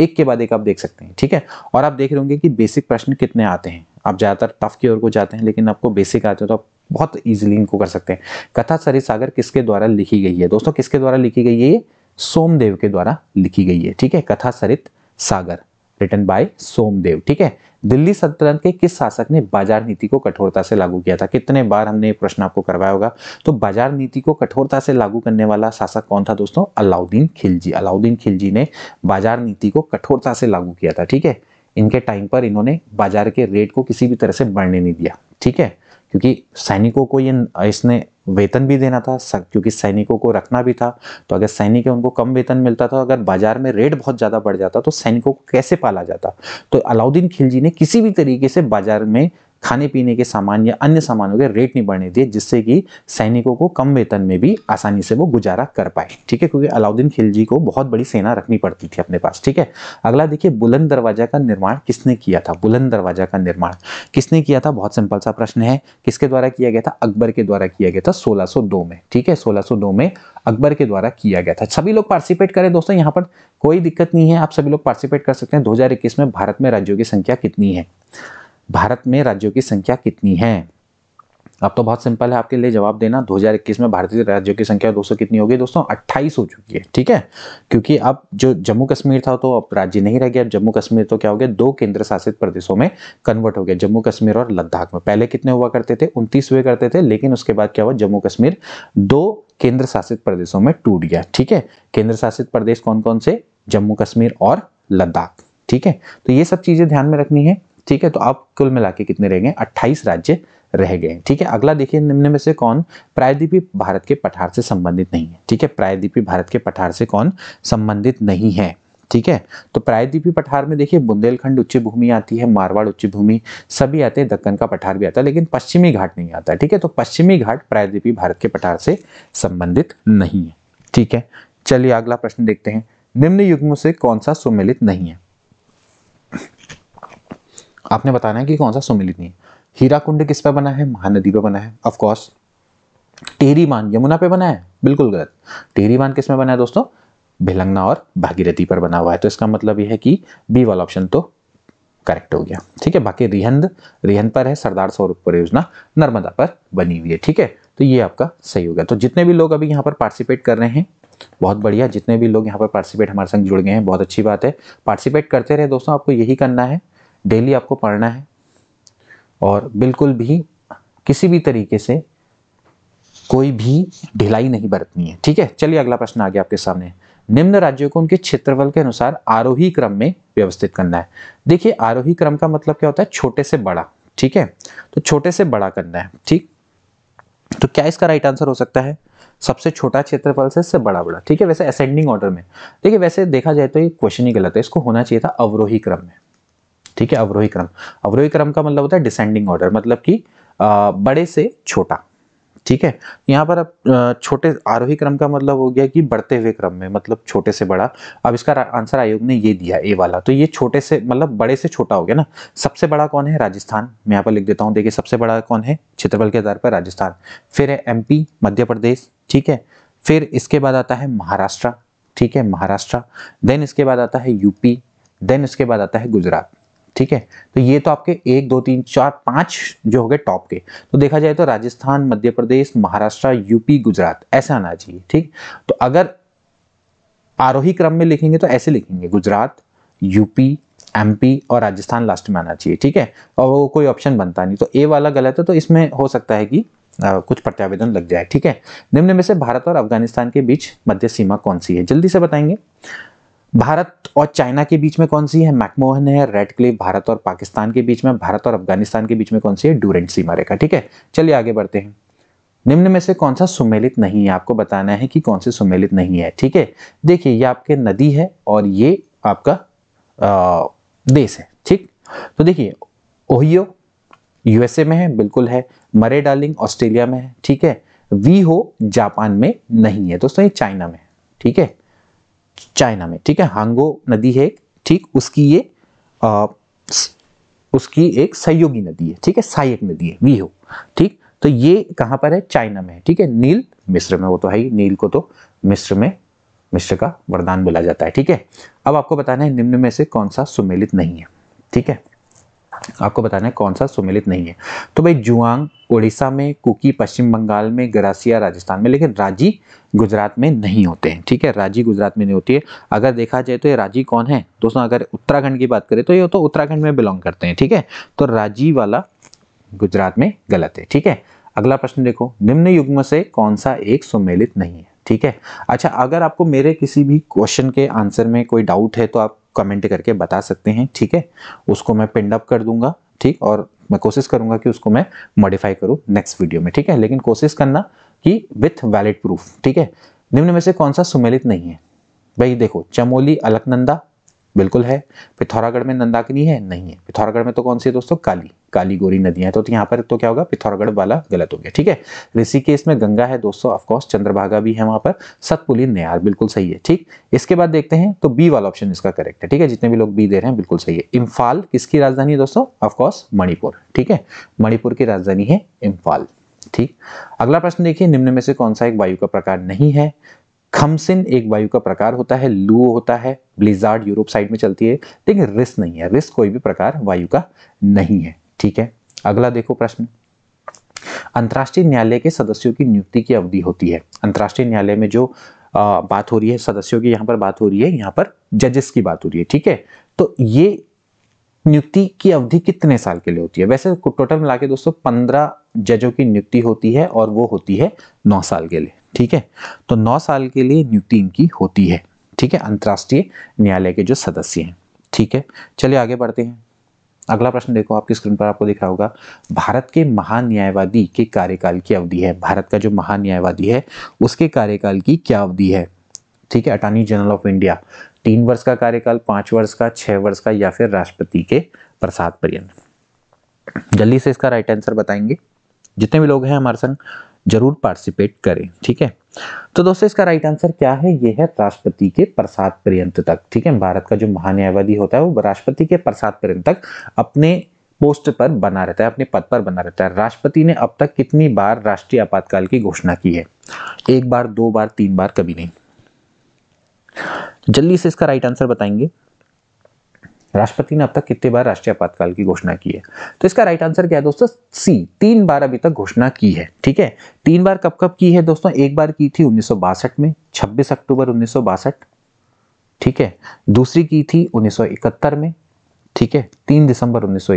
एक के बाद एक आप देख सकते हैं ठीक है और आप देख रहे होंगे कि बेसिक प्रश्न कितने आते हैं आप ज़्यादातर टफ की ओर को जाते हैं लेकिन आपको बेसिक आते हो तो आप बहुत ईजिली इनको कर सकते हैं कथा सरिसागर किसके द्वारा लिखी गई है दोस्तों किसके द्वारा लिखी गई है ये सोमदेव के द्वारा लिखी गई है ठीक है कथा सरित सागर रिटर्न बाय सोमदेव ठीक है दिल्ली सल्तनत के किस शासक ने बाजार नीति को कठोरता से लागू किया था कितने बार हमने प्रश्न आपको करवाया होगा तो बाजार नीति को कठोरता से लागू करने वाला शासक कौन था दोस्तों अलाउद्दीन खिलजी अलाउद्दीन खिलजी ने बाजार नीति को कठोरता से लागू किया था ठीक है इनके टाइम पर इन्होंने बाजार के रेट को किसी भी तरह से बढ़ने नहीं दिया ठीक है क्योंकि सैनिकों को ये इसने वेतन भी देना था क्योंकि सैनिकों को रखना भी था तो अगर सैनिक उनको कम वेतन मिलता था अगर बाजार में रेट बहुत ज़्यादा बढ़ जाता तो सैनिकों को कैसे पाला जाता तो अलाउद्दीन खिलजी ने किसी भी तरीके से बाजार में खाने पीने के सामान या अन्य सामानों के रेट नहीं बढ़ने दिए जिससे कि सैनिकों को कम वेतन में भी आसानी से वो गुजारा कर पाए ठीक है क्योंकि अलाउद्दीन खिलजी को बहुत बड़ी सेना रखनी पड़ती थी अपने पास ठीक है अगला देखिए बुलंद दरवाजा का निर्माण किसने किया था बुलंद दरवाजा का निर्माण किसने किया था बहुत सिंपल सा प्रश्न है किसके द्वारा किया गया था अकबर के द्वारा किया गया था सोलह में ठीक है सोलह में अकबर के द्वारा किया गया था सभी लोग पार्टिसिपेट करें दोस्तों यहाँ पर कोई दिक्कत नहीं है आप सभी लोग पार्टिसिपेट कर सकते हैं दो में भारत में राज्यों की संख्या कितनी है भारत में राज्यों की संख्या कितनी है अब तो बहुत सिंपल है आपके लिए जवाब देना 2021 में भारतीय राज्यों की संख्या दोस्तों कितनी होगी दोस्तों 28 हो चुकी है ठीक है क्योंकि अब जो जम्मू कश्मीर था तो अब राज्य नहीं रह गया अब जम्मू कश्मीर तो क्या हो गया दो केंद्र शासित प्रदेशों में कन्वर्ट हो गया जम्मू कश्मीर और लद्दाख में पहले कितने हुआ करते थे उनतीस हुए करते थे लेकिन उसके बाद क्या हुआ जम्मू कश्मीर दो केंद्र शासित प्रदेशों में टूट गया ठीक है केंद्र शासित प्रदेश कौन कौन से जम्मू कश्मीर और लद्दाख ठीक है तो ये सब चीजें ध्यान में रखनी है ठीक है तो आप कुल मिला के कितने रह गए अट्ठाईस राज्य रह गए ठीक है अगला देखिए निम्न में से कौन प्रायद्वीपी भारत के पठार से संबंधित नहीं है ठीक है प्रायद्वीपी भारत के पठार से कौन संबंधित नहीं है ठीक है तो प्रायद्वीपी पठार में देखिए बुंदेलखंड उच्च भूमि आती है मारवाड़ उच्च भूमि सभी आते हैं दक्कन का पठार भी आता है लेकिन पश्चिमी घाट नहीं आता ठीक है तो पश्चिमी घाट प्रायद्वीपी भारत के पठार से संबंधित नहीं है ठीक है चलिए अगला प्रश्न देखते हैं निम्न युग्मों से कौन सा सुमिलित नहीं है आपने बताना है कि कौन सा सुमिलिनी है हीरा कुंड किस पे बना है महानदी पे बना है ऑफकोर्स टेरी बांध यमुना पे बना है बिल्कुल गलत टेरी बांध किस में बना है दोस्तों भिलंगना और भागीरथी पर बना हुआ है तो इसका मतलब यह है कि बी वाला ऑप्शन तो करेक्ट हो गया ठीक है बाकी रिहंद रिहंद पर है सरदार सौर परियोजना नर्मदा पर बनी हुई है ठीक है तो ये आपका सही हो गया तो जितने भी लोग अभी यहाँ पर पार्टिसिपेट कर रहे हैं बहुत बढ़िया जितने भी लोग यहाँ पर पार्टिसिपेट हमारे संग जुड़ गए हैं बहुत अच्छी बात है पार्टिसिपेट करते रहे दोस्तों आपको यही करना है डेली आपको पढ़ना है और बिल्कुल भी किसी भी तरीके से कोई भी ढिलाई नहीं बरतनी है ठीक है चलिए अगला प्रश्न आ गया आपके सामने निम्न राज्यों को उनके क्षेत्रफल के अनुसार आरोही क्रम में व्यवस्थित करना है देखिए आरोही क्रम का मतलब क्या होता है छोटे से बड़ा ठीक है तो छोटे से बड़ा करना है ठीक तो क्या इसका राइट आंसर हो सकता है सबसे छोटा क्षेत्रफल से इससे बड़ा बड़ा ठीक है वैसे असेंडिंग ऑर्डर में देखिए वैसे देखा जाए तो ये क्वेश्चन ही गलत है इसको होना चाहिए था अवरोही क्रम में ठीक है अवरोही क्रम अवरोही क्रम का मतलब होता है डिसेंडिंग ऑर्डर मतलब कि बड़े से छोटा ठीक है यहाँ पर अब छोटे आरोही क्रम का मतलब हो गया कि बढ़ते हुए क्रम में मतलब छोटे से बड़ा अब इसका आंसर आयोग ने ये दिया ए वाला तो ये छोटे से मतलब बड़े से छोटा हो गया ना सबसे बड़ा कौन है राजस्थान मैं यहाँ पर लिख देता हूँ देखिए सबसे बड़ा कौन है क्षेत्रफल के आधार पर राजस्थान फिर है एम मध्य प्रदेश ठीक है फिर इसके बाद आता है महाराष्ट्र ठीक है महाराष्ट्र देन इसके बाद आता है यूपी देन इसके बाद आता है गुजरात ठीक है तो ये तो आपके एक दो तीन चार पांच जो हो गए टॉप के तो देखा जाए तो राजस्थान मध्य प्रदेश महाराष्ट्र यूपी गुजरात ऐसा आना चाहिए ठीक तो अगर आरोही क्रम में लिखेंगे तो ऐसे लिखेंगे गुजरात यूपी एमपी और राजस्थान लास्ट में आना चाहिए ठीक है और वो कोई ऑप्शन बनता नहीं तो ए वाला गलत है तो इसमें हो सकता है कि आ, कुछ प्रत्यावेदन लग जाए ठीक है निम्न में से भारत और अफगानिस्तान के बीच मध्य सीमा कौन सी है जल्दी से बताएंगे भारत और चाइना के बीच में कौन सी है मैकमोहन है रेड क्लिफ भारत और पाकिस्तान के बीच में भारत और अफगानिस्तान के बीच में कौन सी है डूरेंट सीमा रेखा ठीक है चलिए आगे बढ़ते हैं निम्न में से कौन सा सुमेलित नहीं है आपको बताना है कि कौन से सुमेलित नहीं है ठीक है देखिए ये आपके नदी है और ये आपका आ, देश है ठीक तो देखिए ओहियो यूएसए में है बिल्कुल है मरे डार्लिंग ऑस्ट्रेलिया में है ठीक है वी हो जापान में नहीं है दोस्तों ये चाइना में है ठीक है चाइना में ठीक है हांगो नदी है ठीक उसकी ये आ, उसकी एक सहयोगी नदी है ठीक है सहायक नदी है वी हो ठीक तो ये कहां पर है चाइना में है ठीक है नील मिस्र में वो तो है ही नील को तो मिस्र में मिस्र का वरदान बोला जाता है ठीक है अब आपको बताना है निम्न में से कौन सा सुमेलित नहीं है ठीक है आपको बताना है कौन सा सुमिलित नहीं है तो भाई जुआंग उड़ीसा में कुकी पश्चिम बंगाल में गरासिया राजस्थान में लेकिन राजी गुजरात में नहीं होते हैं ठीक है राजी गुजरात में नहीं होती है अगर देखा जाए तो ये राजी कौन है दोस्तों अगर उत्तराखंड की बात करें तो ये तो उत्तराखंड में बिलोंग करते हैं ठीक है तो राजी वाला गुजरात में गलत है ठीक है अगला प्रश्न देखो निम्न युग्म से कौन सा एक सुमेलित नहीं है ठीक है अच्छा अगर आपको मेरे किसी भी क्वेश्चन के आंसर में कोई डाउट है तो आप कमेंट करके बता सकते हैं ठीक है उसको मैं पिंड अप कर दूंगा ठीक और मैं कोशिश करूंगा कि उसको मैं मॉडिफाई करूँ नेक्स्ट वीडियो में ठीक है लेकिन कोशिश करना कि विथ वैलिड प्रूफ ठीक है निम्न में से कौन सा सुमेलित नहीं है भाई देखो चमोली अलकनंदा बिल्कुल है पिथौरागढ़ में नंदाकिनी है नहीं है पिथौरागढ़ में तो कौन सी है दोस्तों काली काली गोरी नदियां हैं तो, तो यहाँ पर तो क्या होगा पिथौरागढ़ वाला गलत हो गया ठीक है ऋषिकेश में गंगा है दोस्तों ऑफकोर्स चंद्रभागा भी है वहां पर सतपुली नयार बिल्कुल सही है ठीक इसके बाद देखते हैं तो बी वाला ऑप्शन इसका करेक्ट है ठीक है जितने भी लोग बी दे रहे हैं बिल्कुल सही है इम्फाल किसकी राजधानी है दोस्तों ऑफकोर्स मणिपुर ठीक है मणिपुर की राजधानी है इम्फाल ठीक अगला प्रश्न देखिए निम्न में से कौन सा एक वायु का प्रकार नहीं है खमसिन एक वायु का प्रकार होता है लू होता है ब्लिजार्ड यूरोप साइड में चलती है लेकिन रिस नहीं है रिस कोई भी प्रकार वायु का नहीं है ठीक है अगला देखो प्रश्न अंतर्राष्ट्रीय न्यायालय के सदस्यों की नियुक्ति की अवधि होती है अंतर्राष्ट्रीय न्यायालय में जो आ, बात हो रही है सदस्यों की यहां पर बात हो रही है यहां पर जजेस की बात हो रही है ठीक है तो ये नियुक्ति की अवधि कितने साल के लिए होती है वैसे टोटल मिला के दोस्तों पंद्रह जजों की नियुक्ति होती है और वो होती है नौ साल के लिए ठीक है तो नौ साल के लिए नियुक्ति इनकी होती है ठीक है अंतर्राष्ट्रीय न्यायालय के जो सदस्य हैं ठीक है चलिए आगे बढ़ते हैं अगला प्रश्न देखो आपकी स्क्रीन पर आपको दिख रहा होगा भारत के महान्यायवादी के कार्यकाल की अवधि है भारत का जो महान्यायवादी है उसके कार्यकाल की क्या अवधि है ठीक है अटॉर्नी जनरल ऑफ इंडिया तीन वर्ष का कार्यकाल पांच वर्ष का छह वर्ष का या फिर राष्ट्रपति के प्रसाद पर्यंत जल्दी से इसका राइट आंसर बताएंगे जितने भी लोग हैं हमारे संग जरूर पार्टिसिपेट करें ठीक है तो दोस्तों इसका राइट आंसर क्या है ये है राष्ट्रपति के प्रसाद पर्यंत तक ठीक है भारत का जो महान्यायवादी होता है वो राष्ट्रपति के प्रसाद पर्यंत तक अपने पोस्ट पर बना रहता है अपने पद पर बना रहता है राष्ट्रपति ने अब तक कितनी बार राष्ट्रीय आपातकाल की घोषणा की है एक बार दो बार तीन बार कभी नहीं जल्दी से इसका राइट आंसर बताएंगे राष्ट्रपति ने अब तक कितने बार राष्ट्रीय आपातकाल की घोषणा की है तो इसका राइट आंसर क्या है दोस्तों सी तीन बार अभी तक घोषणा की है ठीक है तीन बार कब कब की है दोस्तों एक बार की थी उन्नीस में छब्बीस अक्टूबर उन्नीस ठीक है दूसरी की थी उन्नीस में ठीक है तीन दिसंबर उन्नीस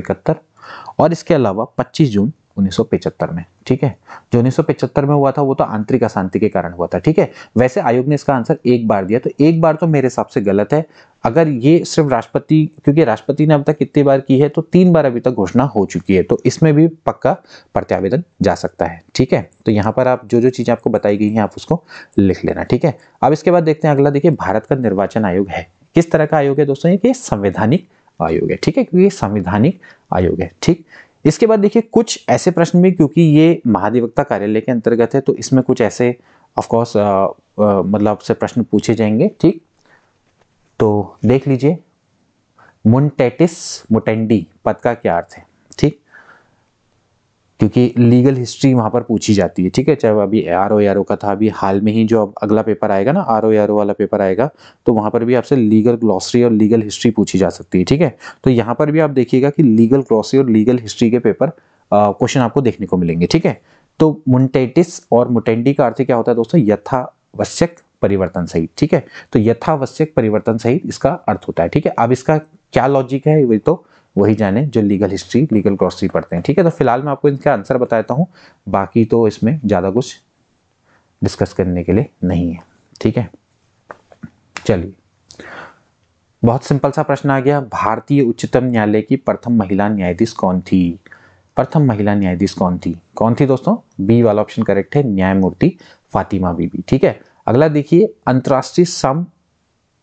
और इसके अलावा पच्चीस जून 1975 में ठीक है जो 1975 में हुआ था वो तो आंतरिक अशांति के कारण हुआ था ठीक है वैसे आयोग ने इसका आंसर एक बार दिया तो एक बार तो मेरे हिसाब से गलत है अगर ये सिर्फ राष्ट्रपति क्योंकि राष्ट्रपति ने अब तक कितनी बार की है तो तीन बार अभी तक घोषणा हो चुकी है तो इसमें भी पक्का प्रत्यावेदन जा सकता है ठीक है तो यहाँ पर आप जो जो चीज़ें आपको बताई गई हैं आप उसको लिख लेना ठीक है अब इसके बाद देखते हैं अगला देखिए भारत का निर्वाचन आयोग है किस तरह का आयोग है दोस्तों ये संवैधानिक आयोग है ठीक है क्योंकि संवैधानिक आयोग है ठीक इसके बाद देखिए कुछ ऐसे प्रश्न भी क्योंकि ये महाधिवक्ता कार्यालय के अंतर्गत है तो इसमें कुछ ऐसे ऑफकोर्स मतलब आपसे प्रश्न पूछे जाएंगे ठीक तो देख लीजिए मुंटेटिस मुटेंडी पद का क्या अर्थ है ठीक क्योंकि लीगल हिस्ट्री वहां पर पूछी जाती है ठीक है चाहे अभी आर ओ आर ओ का था अभी हाल में ही जो अब अगला पेपर आएगा ना आर ओ आर ओ वाला पेपर आएगा तो वहां पर भी आपसे लीगल ग्लॉसरी और लीगल हिस्ट्री पूछी जा सकती है ठीक है तो यहाँ पर भी आप देखिएगा कि लीगल ग्लॉसरी और लीगल हिस्ट्री के पेपर क्वेश्चन आपको देखने को मिलेंगे ठीक है तो मुंटेटिस और मुटेंडी का अर्थ क्या होता है दोस्तों यथावश्यक परिवर्तन सहित ठीक है तो यथावश्यक परिवर्तन सहित इसका अर्थ होता है ठीक है अब इसका क्या लॉजिक है वही तो वही जाने जो लीगल हिस्ट्री लीगल ग्रॉसरी पढ़ते हैं ठीक है तो फिलहाल मैं आपको इनका आंसर बताता हूँ बाकी तो इसमें ज़्यादा कुछ डिस्कस करने के लिए नहीं है ठीक है चलिए बहुत सिंपल सा प्रश्न आ गया भारतीय उच्चतम न्यायालय की प्रथम महिला न्यायाधीश कौन थी प्रथम महिला न्यायाधीश कौन थी कौन थी दोस्तों बी वाला ऑप्शन करेक्ट है न्यायमूर्ति फातिमा बीबी ठीक है अगला देखिए अंतर्राष्ट्रीय श्रम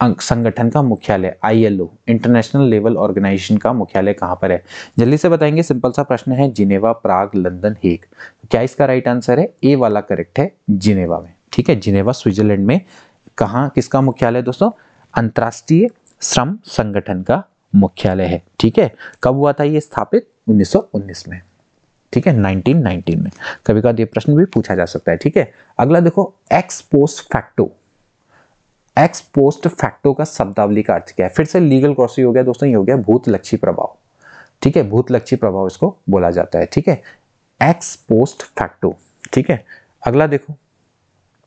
संगठन का मुख्यालय आईएलओ इंटरनेशनल लेवल ऑर्गेनाइजेशन का मुख्यालय कहां पर है जल्दी से बताएंगे सिंपल सा प्रश्न है जिनेवा प्राग लंदन हेग क्या इसका राइट आंसर है ए वाला करेक्ट है जिनेवा में ठीक है जिनेवा स्विट्जरलैंड में कहा किसका मुख्यालय दोस्तों अंतर्राष्ट्रीय श्रम संगठन का मुख्यालय है ठीक है कब हुआ था ये स्थापित 1919 में ठीक है 1919 में कभी कभी ये प्रश्न भी पूछा जा सकता है ठीक है अगला देखो ex post facto ex post facto का शब्दावली का अर्थ क्या है फिर से लीगल क्रॉस हो गया दोस्तों ये हो गया भूतलक्षी प्रभाव ठीक है लक्ष्य प्रभाव इसको बोला जाता है ठीक है एक्स पोस्ट फैक्टो ठीक है अगला देखो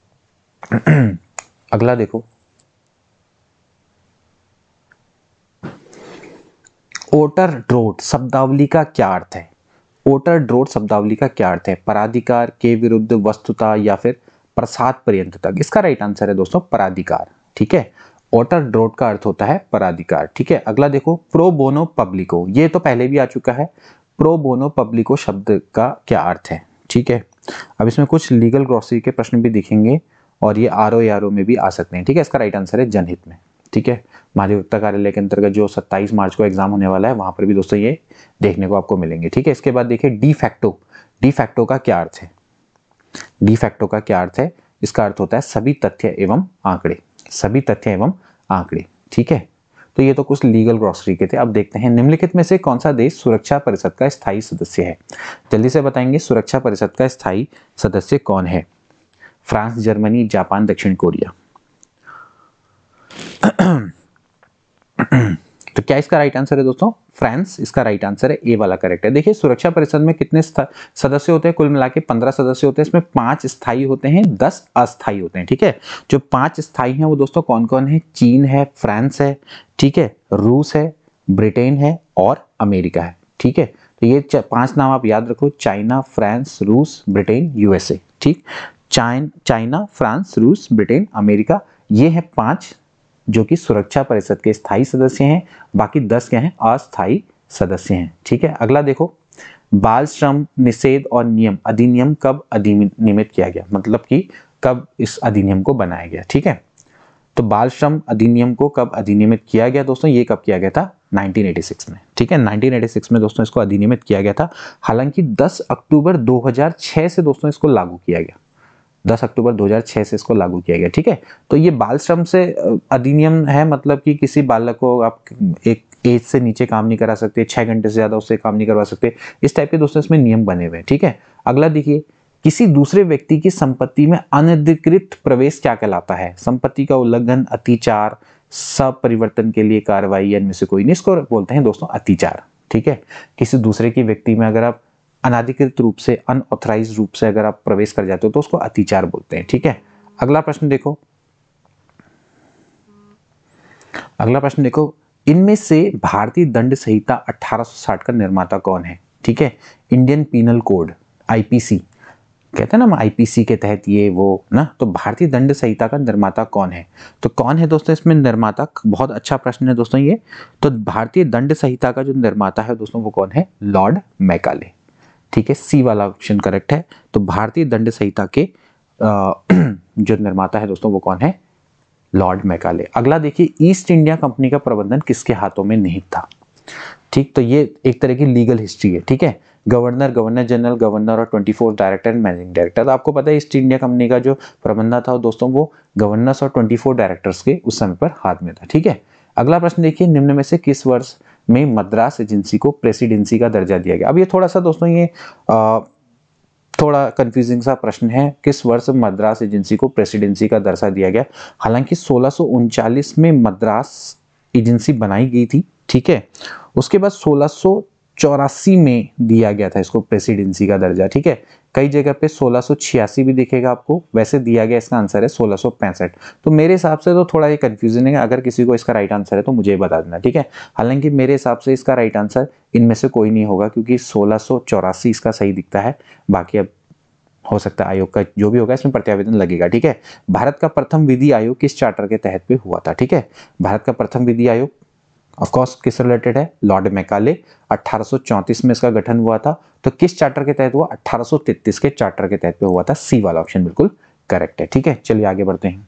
अगला देखो ओटर ड्रोट शब्दावली का क्या अर्थ है ओटर ड्रोट शब्दावली का क्या अर्थ है पराधिकार के विरुद्ध वस्तुता या फिर प्रसाद पर्यंत तक इसका राइट आंसर है दोस्तों पराधिकार ठीक है ओटर ड्रोट का अर्थ होता है पराधिकार ठीक है अगला देखो प्रो बोनो पब्लिको ये तो पहले भी आ चुका है प्रो बोनो पब्लिको शब्द का क्या अर्थ है ठीक है अब इसमें कुछ लीगल ग्रॉसरी के प्रश्न भी दिखेंगे और ये आर ओ में भी आ सकते हैं ठीक है इसका राइट आंसर है जनहित में ठीक है महाधिवक्ता कार्यालय के अंतर्गत जो 27 मार्च को एग्जाम होने वाला है वहां पर भी दोस्तों ये देखने को आपको मिलेंगे ठीक है इसके बाद देखिए डी फैक्टो डी फैक्टो का क्या अर्थ है डी फैक्टो का क्या अर्थ है इसका अर्थ होता है सभी तथ्य एवं आंकड़े सभी तथ्य एवं आंकड़े ठीक है तो ये तो कुछ लीगल ग्रॉसरी के थे अब देखते हैं निम्नलिखित में से कौन सा देश सुरक्षा परिषद का स्थायी सदस्य है जल्दी से बताएंगे सुरक्षा परिषद का स्थायी सदस्य कौन है फ्रांस जर्मनी जापान दक्षिण कोरिया तो क्या इसका राइट आंसर है दोस्तों फ्रांस इसका राइट आंसर है ए वाला करेक्ट है देखिए सुरक्षा परिषद में कितने सदस्य होते हैं कुल मिला के पंद्रह सदस्य होते हैं इसमें पांच स्थाई होते हैं दस अस्थाई होते हैं ठीक है जो पांच स्थाई हैं वो दोस्तों कौन कौन है चीन है फ्रांस है ठीक है रूस है ब्रिटेन है और अमेरिका है ठीक है तो ये पांच नाम आप याद रखो चाइना फ्रांस रूस ब्रिटेन यूएसए ठीक चाइन चाइना फ्रांस रूस ब्रिटेन अमेरिका ये है पांच जो कि सुरक्षा परिषद के स्थायी सदस्य हैं बाकी दस क्या हैं अस्थायी सदस्य हैं ठीक है अगला देखो बाल श्रम निषेध और नियम अधिनियम कब अधिनियमित किया गया मतलब कि कब इस अधिनियम को बनाया गया ठीक है तो बाल श्रम अधिनियम को कब अधिनियमित किया गया दोस्तों ये कब किया गया था 1986 में ठीक है 1986 में दोस्तों इसको अधिनियमित किया गया था हालांकि 10 अक्टूबर 2006 से दोस्तों इसको लागू किया गया 10 अक्टूबर 2006 से इसको लागू किया गया ठीक है तो ये बाल श्रम से अधिनियम है मतलब कि किसी बालक को आप एक एज से नीचे काम नहीं करा सकते छः घंटे से ज़्यादा उससे काम नहीं करवा सकते इस टाइप के दोस्तों इसमें नियम बने हुए हैं ठीक है अगला देखिए किसी दूसरे व्यक्ति की संपत्ति में अनधिकृत प्रवेश क्या कहलाता है संपत्ति का उल्लंघन अतिचार सब परिवर्तन के लिए कार्रवाई इनमें से कोई नहीं इसको बोलते हैं दोस्तों अतिचार ठीक है किसी दूसरे की व्यक्ति में अगर आप अनाधिकृत रूप से अनऑथराइज रूप से अगर आप प्रवेश कर जाते हो तो उसको अतिचार बोलते हैं ठीक है अगला प्रश्न देखो अगला प्रश्न देखो इनमें से भारतीय दंड संहिता 1860 का निर्माता कौन है ठीक है इंडियन पीनल कोड आईपीसी कहते हैं ना हम आईपीसी के तहत ये वो ना तो भारतीय दंड संहिता का निर्माता कौन है तो कौन है दोस्तों इसमें निर्माता बहुत अच्छा प्रश्न है दोस्तों ये तो भारतीय दंड संहिता का जो निर्माता है दोस्तों वो कौन है लॉर्ड मैकाले ठीक है सी वाला ऑप्शन करेक्ट है तो भारतीय दंड संहिता के जो निर्माता है दोस्तों वो कौन है लॉर्ड मैकाले अगला देखिए ईस्ट इंडिया कंपनी का प्रबंधन किसके हाथों में निहित था ठीक तो ये एक तरह की लीगल हिस्ट्री है ठीक है गवर्नर गवर्नर जनरल गवर्नर और twenty four director and managing director तो आपको पता है ईस्ट इंडिया कंपनी का जो प्रबंधन था दोस्तों वो गवर्नर्स और ट्वेंटी फोर डायरेक्टर्स के उस समय पर हाथ में था ठीक है अगला प्रश्न देखिए निम्न में से किस वर्ष में मद्रास एजेंसी को प्रेसिडेंसी का दर्जा दिया गया अब ये थोड़ा सा दोस्तों ये आ, थोड़ा कंफ्यूजिंग सा प्रश्न है किस वर्ष मद्रास एजेंसी को प्रेसिडेंसी का दर्जा दिया गया हालांकि सोलह में मद्रास एजेंसी बनाई गई थी ठीक है उसके बाद सोलह चौरासी में दिया गया था इसको प्रेसिडेंसी का दर्जा ठीक है कई जगह पे 1686 भी दिखेगा आपको वैसे दिया गया इसका आंसर है सोलह तो मेरे हिसाब से तो थोड़ा ये कंफ्यूजन है अगर किसी को इसका राइट आंसर है तो मुझे बता देना ठीक है हालांकि मेरे हिसाब से इसका राइट आंसर इनमें से कोई नहीं होगा क्योंकि सोलह इसका सही दिखता है बाकी अब हो सकता है आयोग का जो भी होगा इसमें प्रत्यावेदन लगेगा ठीक है भारत का प्रथम विधि आयोग किस चार्टर के तहत पे हुआ था ठीक है भारत का प्रथम विधि आयोग ऑफ कोर्स किस रिलेटेड है लॉर्ड मैकाले 1834 में इसका गठन हुआ था तो किस चार्टर के तहत हुआ 1833 के चार्टर के तहत हुआ था सी वाला ऑप्शन बिल्कुल करेक्ट है ठीक है चलिए आगे बढ़ते हैं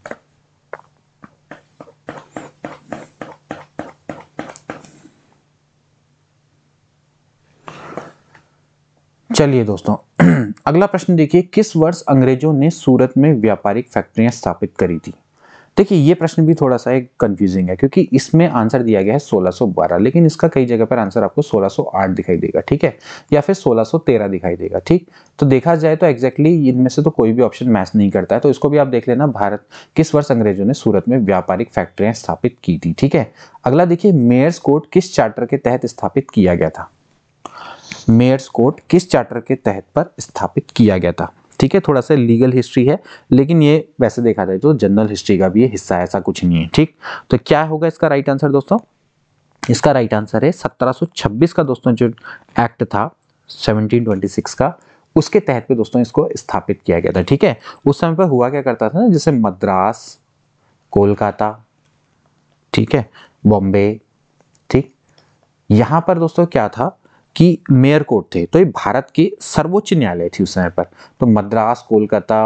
चलिए दोस्तों अगला प्रश्न देखिए किस वर्ष अंग्रेजों ने सूरत में व्यापारिक फैक्ट्रियां स्थापित करी थी देखिए ये प्रश्न भी थोड़ा सा एक कंफ्यूजिंग है क्योंकि इसमें आंसर दिया गया है 1612 लेकिन इसका कई जगह पर आंसर आपको 1608 दिखाई देगा ठीक है या फिर 1613 दिखाई देगा ठीक तो देखा जाए तो एक्जैक्टली exactly इनमें से तो कोई भी ऑप्शन मैच नहीं करता है तो इसको भी आप देख लेना भारत किस वर्ष अंग्रेजों ने सूरत में व्यापारिक फैक्ट्रियां स्थापित की थी ठीक है अगला देखिए मेयर्स कोर्ट किस चार्टर के तहत स्थापित किया गया था मेयर्स कोर्ट किस चार्टर के तहत पर स्थापित किया गया था ठीक है थोड़ा सा लीगल हिस्ट्री है लेकिन ये वैसे देखा जाए तो जनरल हिस्ट्री का भी हिस्सा है ऐसा कुछ नहीं है ठीक तो क्या होगा इसका राइट आंसर दोस्तों इसका राइट आंसर है 1726 का दोस्तों जो एक्ट था 1726 का उसके तहत पे दोस्तों इसको स्थापित किया गया था ठीक है उस समय पर हुआ क्या करता था ना जैसे मद्रास कोलकाता ठीक है बॉम्बे ठीक यहां पर दोस्तों क्या था कि मेयर कोर्ट थे तो ये भारत के सर्वोच्च न्यायालय थी उस समय पर तो मद्रास कोलकाता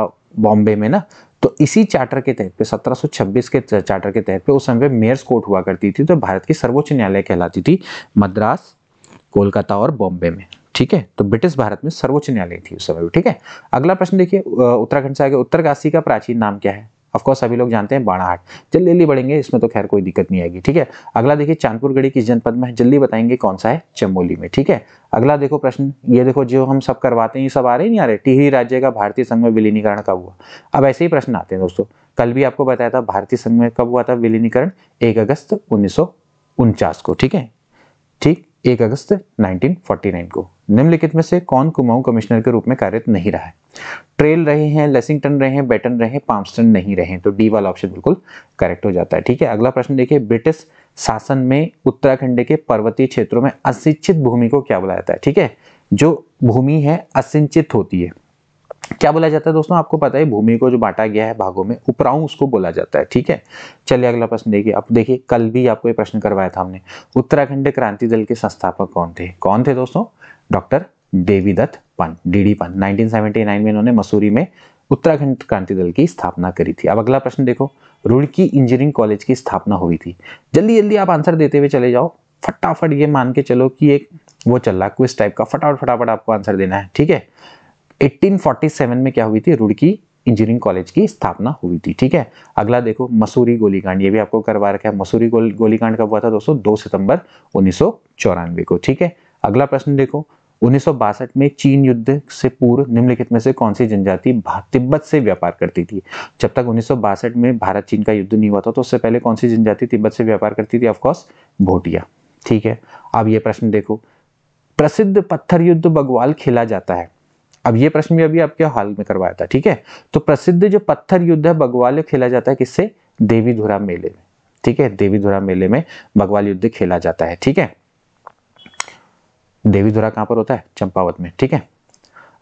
बॉम्बे में ना तो इसी चार्टर के तहत पे 1726 के चार्टर के तहत पे उस समय पे मेयर्स कोर्ट हुआ करती थी तो भारत की सर्वोच्च न्यायालय कहलाती थी मद्रास कोलकाता और बॉम्बे में ठीक है तो ब्रिटिश भारत में सर्वोच्च न्यायालय थी उस समय ठीक है अगला प्रश्न देखिए उत्तराखंड से आगे उत्तरकाशी का प्राचीन नाम क्या है ऑफकोर्स सभी लोग जानते हैं बाणाहाट जल्दी जल्दी बढ़ेंगे इसमें तो खैर कोई दिक्कत नहीं आएगी ठीक है अगला देखिए चांदपुर गढ़ी किस जनपद में जल्दी बताएंगे कौन सा है चमोली में ठीक है अगला देखो प्रश्न ये देखो जो हम सब करवाते हैं ये सब आ रहे नहीं आ रहे टिहरी राज्य का भारतीय संघ में विलीनीकरण कब हुआ अब ऐसे ही प्रश्न आते हैं दोस्तों कल भी आपको बताया था भारतीय संघ में कब हुआ था विलीनीकरण एक अगस्त उन्नीस को ठीक है ठीक एक अगस्त 1949 को निम्नलिखित में से कौन कुमाऊं कमिश्नर के रूप में कार्यरत नहीं रहा है ट्रेल रहे हैं लेसिंगटन रहे हैं बैटन रहे पाम्स्टन नहीं रहे तो डी वाला ऑप्शन बिल्कुल करेक्ट हो जाता है ठीक है अगला प्रश्न देखिए ब्रिटिश शासन में उत्तराखंड के पर्वतीय क्षेत्रों में असिंचित भूमि को क्या बुलाया जाता है ठीक है जो भूमि है असिंचित होती है क्या बोला जाता है दोस्तों आपको पता है भूमि को जो बांटा गया है भागों में उपराऊ उसको बोला जाता है ठीक है चलिए अगला प्रश्न देखिए अब देखिए कल भी आपको ये प्रश्न करवाया था हमने उत्तराखंड क्रांति दल के संस्थापक कौन थे कौन थे दोस्तों डॉक्टर देवीदत्त पन डीडी पन 1979 में इन्होंने मसूरी में उत्तराखंड क्रांति दल की स्थापना करी थी अब अगला प्रश्न देखो रुड़की इंजीनियरिंग कॉलेज की स्थापना हुई थी जल्दी जल्दी आप आंसर देते हुए चले जाओ फटाफट ये मान के चलो कि एक वो चल रहा कुछ टाइप का फटाफट फटाफट आपको आंसर देना है ठीक है 1847 में क्या हुई थी रुड़की इंजीनियरिंग कॉलेज की स्थापना हुई थी ठीक है अगला देखो मसूरी गोलीकांड ये भी आपको करवा रखा है मसूरी गोल, गोलीकांड कब हुआ था दोस्तों 2 सितंबर उन्नीस को ठीक है अगला प्रश्न देखो उन्नीस में चीन युद्ध से पूर्व निम्नलिखित में से कौन सी जनजाति तिब्बत से व्यापार करती थी जब तक उन्नीस में भारत चीन का युद्ध नहीं हुआ था तो उससे पहले कौन सी जनजाति तिब्बत से व्यापार करती थी ऑफकोर्स भोटिया ठीक है अब ये प्रश्न देखो प्रसिद्ध पत्थर युद्ध बगवाल खेला जाता है अब ये प्रश्न भी अभी आपके हाल में करवाया था ठीक है तो प्रसिद्ध जो पत्थर युद्ध है बगवाल खेला जाता है किससे देवीधुरा मेले में ठीक है देवीधुरा मेले में बगवाल युद्ध खेला जाता है ठीक है देवीधुरा कहां पर होता है चंपावत में ठीक है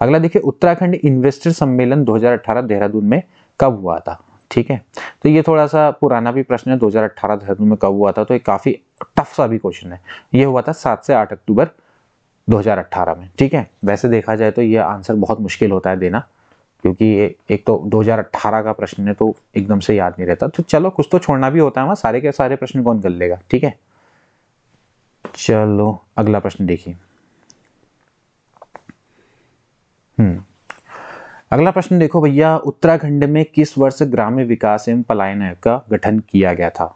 अगला देखिए उत्तराखंड इन्वेस्टर सम्मेलन 2018 देहरादून में कब हुआ था ठीक है तो ये थोड़ा सा पुराना भी प्रश्न है 2018 देहरादून में कब हुआ था तो ये काफी टफ सा भी क्वेश्चन है ये हुआ था सात से आठ अक्टूबर 2018 में ठीक है वैसे देखा जाए तो ये आंसर बहुत मुश्किल होता है देना क्योंकि ये एक तो 2018 का प्रश्न है तो एकदम से याद नहीं रहता तो चलो कुछ तो छोड़ना भी होता है वहाँ सारे के सारे प्रश्न कौन कर लेगा ठीक है चलो अगला प्रश्न देखिए हम्म, अगला प्रश्न देखो भैया उत्तराखंड में किस वर्ष ग्राम्य विकास एवं पलायन आयोग का गठन किया गया था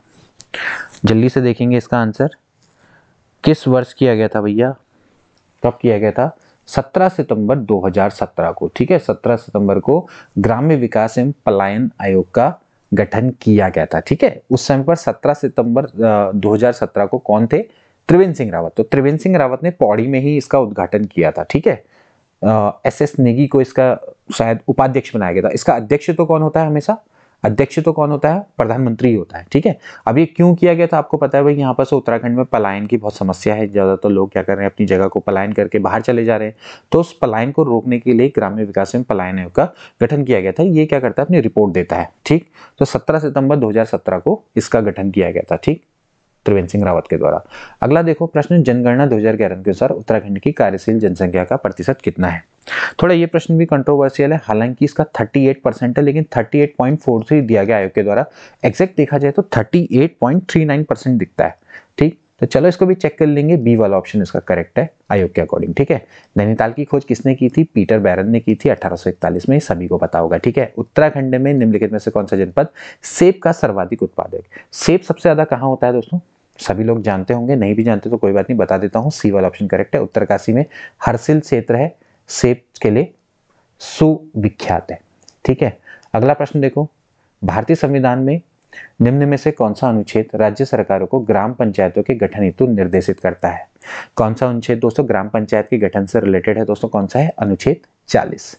जल्दी से देखेंगे इसका आंसर किस वर्ष किया गया था भैया कब किया गया था 17 सितंबर 2017 को ठीक है 17 सितंबर को ग्राम्य विकास एवं पलायन आयोग का गठन किया गया था ठीक है उस समय पर 17 सितंबर 2017 को कौन थे त्रिवेंद्र सिंह रावत तो त्रिवेंद्र सिंह रावत ने पौड़ी में ही इसका उद्घाटन किया था ठीक है एस एस नेगी को इसका शायद उपाध्यक्ष बनाया गया था इसका अध्यक्ष तो कौन होता है हमेशा अध्यक्ष तो कौन होता है प्रधानमंत्री होता है ठीक है अब ये क्यों किया गया था आपको पता है भाई यहाँ पर से उत्तराखंड में पलायन की बहुत समस्या है ज़्यादातर तो लोग क्या कर रहे हैं अपनी जगह को पलायन करके बाहर चले जा रहे हैं तो उस पलायन को रोकने के लिए ग्राम्य विकास एवं पलायन आयोग का गठन किया गया था ये क्या करता है अपनी रिपोर्ट देता है ठीक तो सत्रह सितंबर दो को इसका गठन किया गया था ठीक त्रिवेंद्र सिंह रावत के द्वारा अगला देखो प्रश्न जनगणना दो के अनुसार उत्तराखंड की कार्यशील जनसंख्या का प्रतिशत कितना है थोड़ा ये प्रश्न भी कंट्रोवर्सियल है हालांकि इसका 38 परसेंट है लेकिन 38.43 दिया गया आयोग के द्वारा एग्जैक्ट देखा जाए तो 38.39 परसेंट दिखता है ठीक तो चलो इसको भी चेक कर लेंगे बी वाला ऑप्शन इसका करेक्ट है आयोग के अकॉर्डिंग ठीक है नैनीताल की खोज किसने की थी पीटर बैरन ने की थी अठारह में सभी को पता होगा ठीक है उत्तराखंड में निम्नलिखित में से कौन सा जनपद सेब का सर्वाधिक उत्पादक सेब सबसे ज्यादा कहाँ होता है दोस्तों सभी लोग जानते होंगे नहीं भी जानते तो कोई बात नहीं बता देता हूँ सी वाला ऑप्शन करेक्ट है उत्तरकाशी में हरसिल क्षेत्र है सेब के लिए सुविख्यात है ठीक है अगला प्रश्न देखो भारतीय संविधान में निम्न में से कौन सा अनुच्छेद राज्य सरकारों को ग्राम पंचायतों के गठन हेतु निर्देशित करता है कौन सा अनुच्छेद दोस्तों ग्राम पंचायत के गठन से रिलेटेड है दोस्तों कौन सा है अनुच्छेद चालीस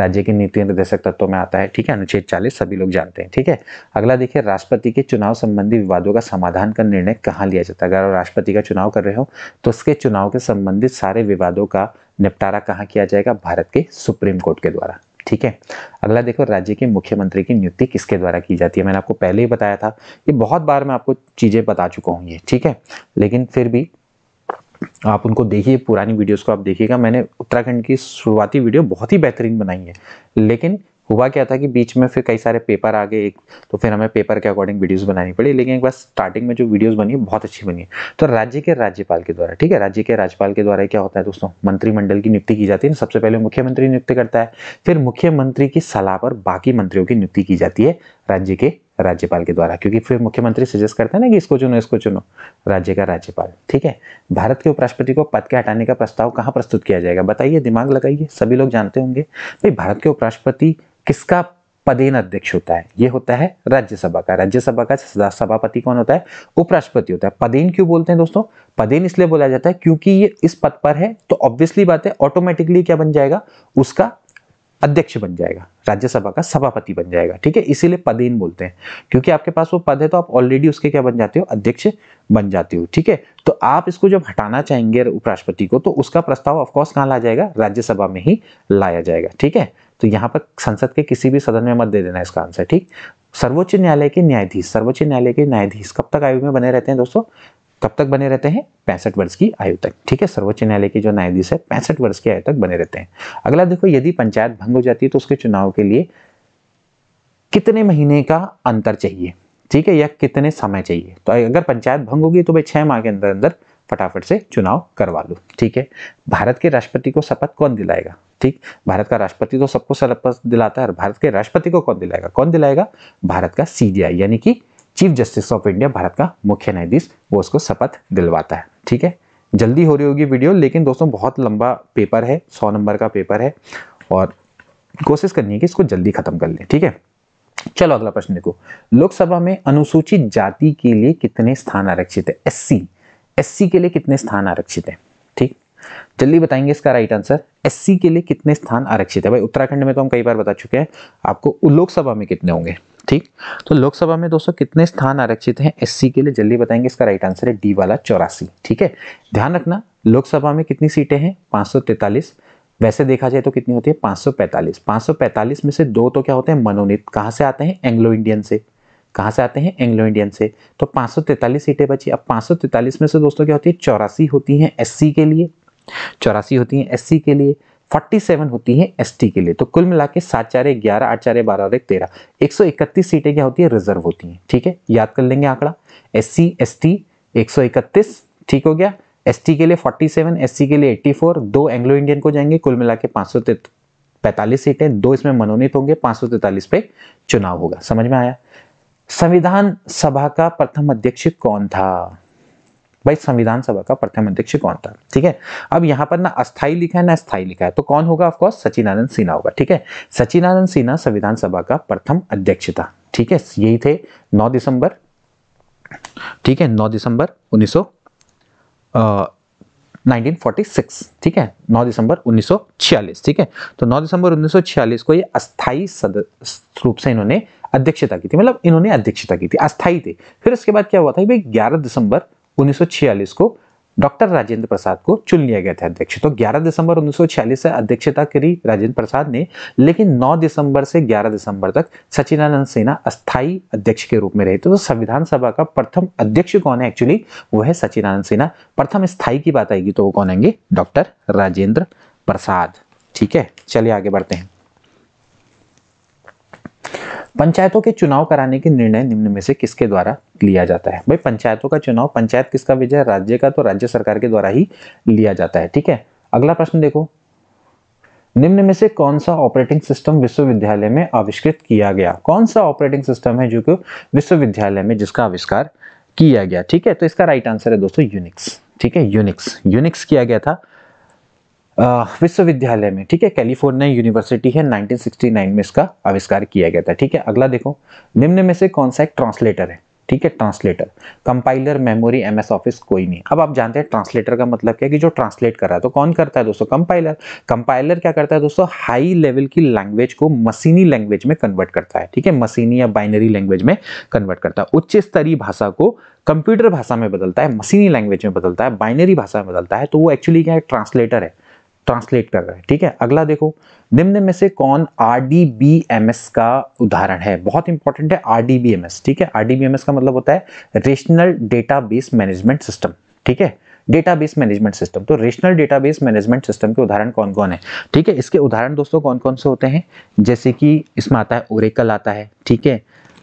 राज्य के नीति निर्देशक तत्व में आता है ठीक है अनुच्छेद चालीस सभी लोग जानते हैं ठीक है अगला देखिए राष्ट्रपति के चुनाव संबंधी विवादों का समाधान का निर्णय कहाँ लिया जाता है अगर आप राष्ट्रपति का चुनाव कर रहे हो तो उसके चुनाव के संबंधित सारे विवादों का निपटारा कहाँ किया जाएगा भारत के सुप्रीम कोर्ट के द्वारा ठीक है अगला देखो राज्य के मुख्यमंत्री की नियुक्ति किसके द्वारा की जाती है मैंने आपको पहले ही बताया था ये बहुत बार मैं आपको चीज़ें बता चुका हूँ ये ठीक है लेकिन फिर भी आप उनको देखिए पुरानी वीडियोस को आप देखिएगा मैंने उत्तराखंड की शुरुआती वीडियो बहुत ही बेहतरीन बनाई है लेकिन हुआ क्या था कि बीच में फिर कई सारे पेपर आ गए एक तो फिर हमें पेपर के अकॉर्डिंग वीडियोस बनानी पड़ी लेकिन एक बार स्टार्टिंग में जो वीडियोस बनी है बहुत अच्छी बनी है तो राज्य के राज्यपाल के द्वारा ठीक है राज्य के राज्यपाल के द्वारा क्या होता है दोस्तों मंत्रिमंडल की नियुक्ति की जाती है सबसे पहले मुख्यमंत्री नियुक्ति करता है फिर मुख्यमंत्री की सलाह पर बाकी मंत्रियों की नियुक्ति की जाती है राज्य के राज्यपाल के द्वारा क्योंकि फिर मुख्यमंत्री सजेस्ट करते हैं ना कि इसको चुनो इसको चुनो राज्य का राज्यपाल ठीक है भारत के उपराष्ट्रपति को पद के हटाने का प्रस्ताव कहाँ प्रस्तुत किया जाएगा बताइए दिमाग लगाइए सभी लोग जानते होंगे भाई भारत के उपराष्ट्रपति किसका पदेन अध्यक्ष होता है ये होता है राज्यसभा का राज्यसभा का सभापति कौन होता है उपराष्ट्रपति होता है पदेन क्यों बोलते हैं दोस्तों पदेन इसलिए बोला जाता है क्योंकि ये इस पद पर है तो ऑब्वियसली बात है ऑटोमेटिकली क्या बन जाएगा उसका अध्यक्ष बन जाएगा राज्यसभा का सभापति बन जाएगा ठीक है इसीलिए पदेन बोलते हैं क्योंकि आपके पास वो पद है तो आप ऑलरेडी उसके क्या बन जाते हो अध्यक्ष बन जाते हो ठीक है तो आप इसको जब हटाना चाहेंगे उपराष्ट्रपति को तो उसका प्रस्ताव ऑफकोर्स कहाँ ला जाएगा राज्यसभा में ही लाया जाएगा ठीक है तो यहाँ पर संसद के किसी भी सदन में मत दे देना इसका आंसर ठीक सर्वोच्च न्यायालय के न्यायाधीश सर्वोच्च न्यायालय के न्यायाधीश कब तक आयु में बने रहते हैं दोस्तों कब तक बने रहते हैं पैंसठ वर्ष की आयु तक ठीक है सर्वोच्च न्यायालय के जो न्यायाधीश है पैंसठ वर्ष की आयु तक बने रहते हैं अगला देखो यदि पंचायत भंग हो जाती है तो उसके चुनाव के लिए कितने महीने का अंतर चाहिए ठीक है या कितने समय चाहिए तो अगर पंचायत भंग होगी तो भाई छह माह के अंदर अंदर फटाफट से चुनाव करवा लो ठीक है भारत के राष्ट्रपति को शपथ कौन दिलाएगा ठीक भारत का राष्ट्रपति तो सबको शपथ दिलाता है और भारत के राष्ट्रपति को कौन दिलाएगा कौन दिलाएगा भारत का सीजीआई यानी कि chief justice of India Bharat का मुख्य न्यायाधीश वो उसको शपथ दिलवाता है ठीक है जल्दी हो रही होगी वीडियो लेकिन दोस्तों बहुत लंबा पेपर है सौ नंबर का पेपर है और कोशिश करनी है कि इसको जल्दी खत्म कर ले ठीक है चलो अगला प्रश्न देखो लोकसभा में अनुसूचित जाति के लिए कितने स्थान आरक्षित है एससी एससी के लिए कितने स्थान आरक्षित है ठीक जल्दी बताएंगे इसका राइट आंसर एससी के लिए कितने स्थान आरक्षित है भाई उत्तराखंड में तो हम कई बार बता चुके हैं आपको लोकसभा में कितने होंगे ठीक तो लोकसभा में दोस्तों कितने स्थान आरक्षित हैं एससी के लिए जल्दी बताएंगे इसका राइट आंसर है डी वाला चौरासी ठीक है ध्यान रखना लोकसभा में कितनी सीटें हैं पांच वैसे देखा जाए तो कितनी होती है 545 545 में से दो तो क्या होते हैं मनोनीत कहां से आते हैं एंग्लो इंडियन से कहाँ से आते हैं एंग्लो इंडियन से तो पांच सीटें बची अब पांच में से दोस्तों क्या होती है चौरासी होती हैं एससी के लिए चौरासी होती हैं एससी के लिए 47 होती है एसटी के लिए तो कुल मिला के सात चार ग्यारह आठ चार बारह एक तेरह एक सौ इकतीस सीटें क्या होती है रिजर्व होती हैं ठीक है याद कर लेंगे आंकड़ा एस सी एस टी एक सौ इकतीस ठीक हो गया एस टी के लिए 47 एस सी के लिए 84 दो एंग्लो इंडियन को जाएंगे कुल मिला के पांच सौ पैंतालीस सीटें दो इसमें मनोनीत होंगे पांच सौ तैतालीस पे चुनाव होगा समझ में आया संविधान सभा का प्रथम अध्यक्ष कौन था भाई संविधान सभा का प्रथम अध्यक्ष कौन था ठीक है अब यहाँ पर ना अस्थाई लिखा है ना स्थाई लिखा है तो कौन होगा ऑफकोर्स सचिनानंद सिन्हा होगा ठीक है सचिनानंद सिन्हा संविधान सभा का प्रथम अध्यक्ष था ठीक है यही थे नौ दिसंबर ठीक है नौ दिसंबर उन्नीस सौ ठीक है 9 दिसंबर 1946 ठीक है तो 9 दिसंबर 1946 को ये अस्थाई सदस्य रूप से इन्होंने अध्यक्षता की थी मतलब इन्होंने अध्यक्षता की थी अस्थाई थे फिर उसके बाद क्या हुआ था भाई 11 दिसंबर उन्नीस को डॉक्टर राजेंद्र प्रसाद को चुन लिया गया था अध्यक्ष तो 11 दिसंबर 1946 से अध्यक्षता करी राजेंद्र प्रसाद ने लेकिन 9 दिसंबर से 11 दिसंबर तक सचिनानंद सेना अस्थाई अध्यक्ष के रूप में रहे तो संविधान सभा का प्रथम अध्यक्ष कौन है एक्चुअली वो है सचिनानंद सेना प्रथम स्थाई की बात आएगी तो वो कौन आएंगे डॉक्टर राजेंद्र प्रसाद ठीक है चलिए आगे बढ़ते हैं पंचायतों के चुनाव कराने के निर्णय निम्न में से किसके द्वारा लिया जाता है भाई पंचायतों का चुनाव पंचायत किसका विजय राज्य का तो राज्य सरकार के द्वारा ही लिया जाता है ठीक है अगला प्रश्न देखो निम्न में से कौन सा ऑपरेटिंग सिस्टम विश्वविद्यालय में आविष्कृत किया गया कौन सा ऑपरेटिंग सिस्टम है जो कि विश्वविद्यालय में जिसका आविष्कार किया गया ठीक है तो इसका राइट आंसर है दोस्तों यूनिक्स ठीक है यूनिक्स यूनिक्स किया गया था विश्वविद्यालय में ठीक है कैलिफोर्निया यूनिवर्सिटी है 1969 में इसका आविष्कार किया गया था ठीक है अगला देखो निम्न में से कौन सा एक ट्रांसलेटर है ठीक है translator compiler memory M S office कोई नहीं अब आप जानते हैं ट्रांसलेटर का मतलब क्या है कि जो ट्रांसलेट कर रहा है तो कौन करता है दोस्तों कंपाइलर कंपाइलर क्या करता है दोस्तों हाई लेवल की लैंग्वेज को मशीनी लैंग्वेज में कन्वर्ट करता है ठीक है मशीनी या बाइनरी लैंग्वेज में कन्वर्ट करता है उच्च स्तरीय भाषा को कंप्यूटर भाषा में बदलता है मशीनी लैंग्वेज में बदलता है बाइनरी भाषा में बदलता है तो वो एक्चुअली क्या है ट्रांसलेटर है ट्रांसलेट कर रहा है ठीक है अगला देखो निम्न में से कौन R D B M S का उदाहरण है बहुत इंपॉर्टेंट है R D B M S ठीक है R D B M S का मतलब होता है रेशनल बेस मैनेजमेंट सिस्टम ठीक है डेटाबेस मैनेजमेंट सिस्टम तो रेशनल डेटाबेस मैनेजमेंट सिस्टम के उदाहरण कौन कौन है ठीक है इसके उदाहरण दोस्तों कौन कौन से होते हैं जैसे कि इसमें आता है ओरेकल आता है ठीक है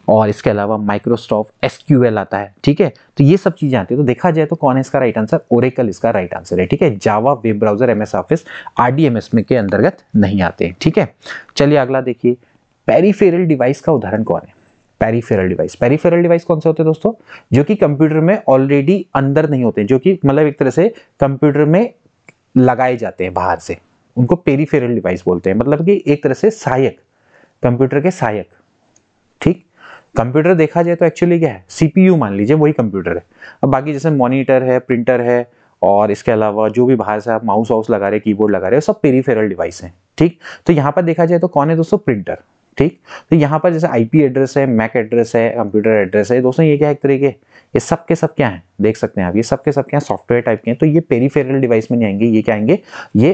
और इसके अलावा माइक्रोसॉफ्ट एसक्यूएल आता है ठीक है तो ये सब चीज़ें आती है तो देखा जाए तो कौन है इसका राइट आंसर ओरेकल इसका राइट आंसर है ठीक है Java web browser M S office R D M S में के अंतर्गत नहीं आते हैं ठीक है चलिए अगला देखिए पेरीफेरल डिवाइस का उदाहरण कौन है पेरीफेरल डिवाइस पेरीफेरल डिवाइस कौन से होते हैं दोस्तों जो कि कंप्यूटर में ऑलरेडी अंदर नहीं होते जो कि मतलब एक तरह से कंप्यूटर में लगाए जाते हैं बाहर से उनको पेरीफेरल डिवाइस बोलते हैं मतलब कि एक तरह से सहायक कंप्यूटर के सहायक ठीक कंप्यूटर देखा जाए तो एक्चुअली क्या है सीपीयू मान लीजिए वही कंप्यूटर है अब बाकी जैसे मॉनिटर है प्रिंटर है और इसके अलावा जो भी बाहर से आप माउस वाउस लगा रहे कीबोर्ड लगा रहे सब पेरीफेरल डिवाइस हैं ठीक तो यहाँ पर देखा जाए तो कौन है दोस्तों प्रिंटर ठीक तो यहाँ पर जैसे आईपी एड्रेस है मैक एड्रेस है कंप्यूटर एड्रेस है दोस्तों ये क्या है एक तरीके ये सब के सब क्या है देख सकते हैं आप ये सब के सब क्या है सॉफ्टवेयर टाइप के हैं तो ये पेरीफेरल डिवाइस में नहीं आएंगे ये क्या आएंगे ये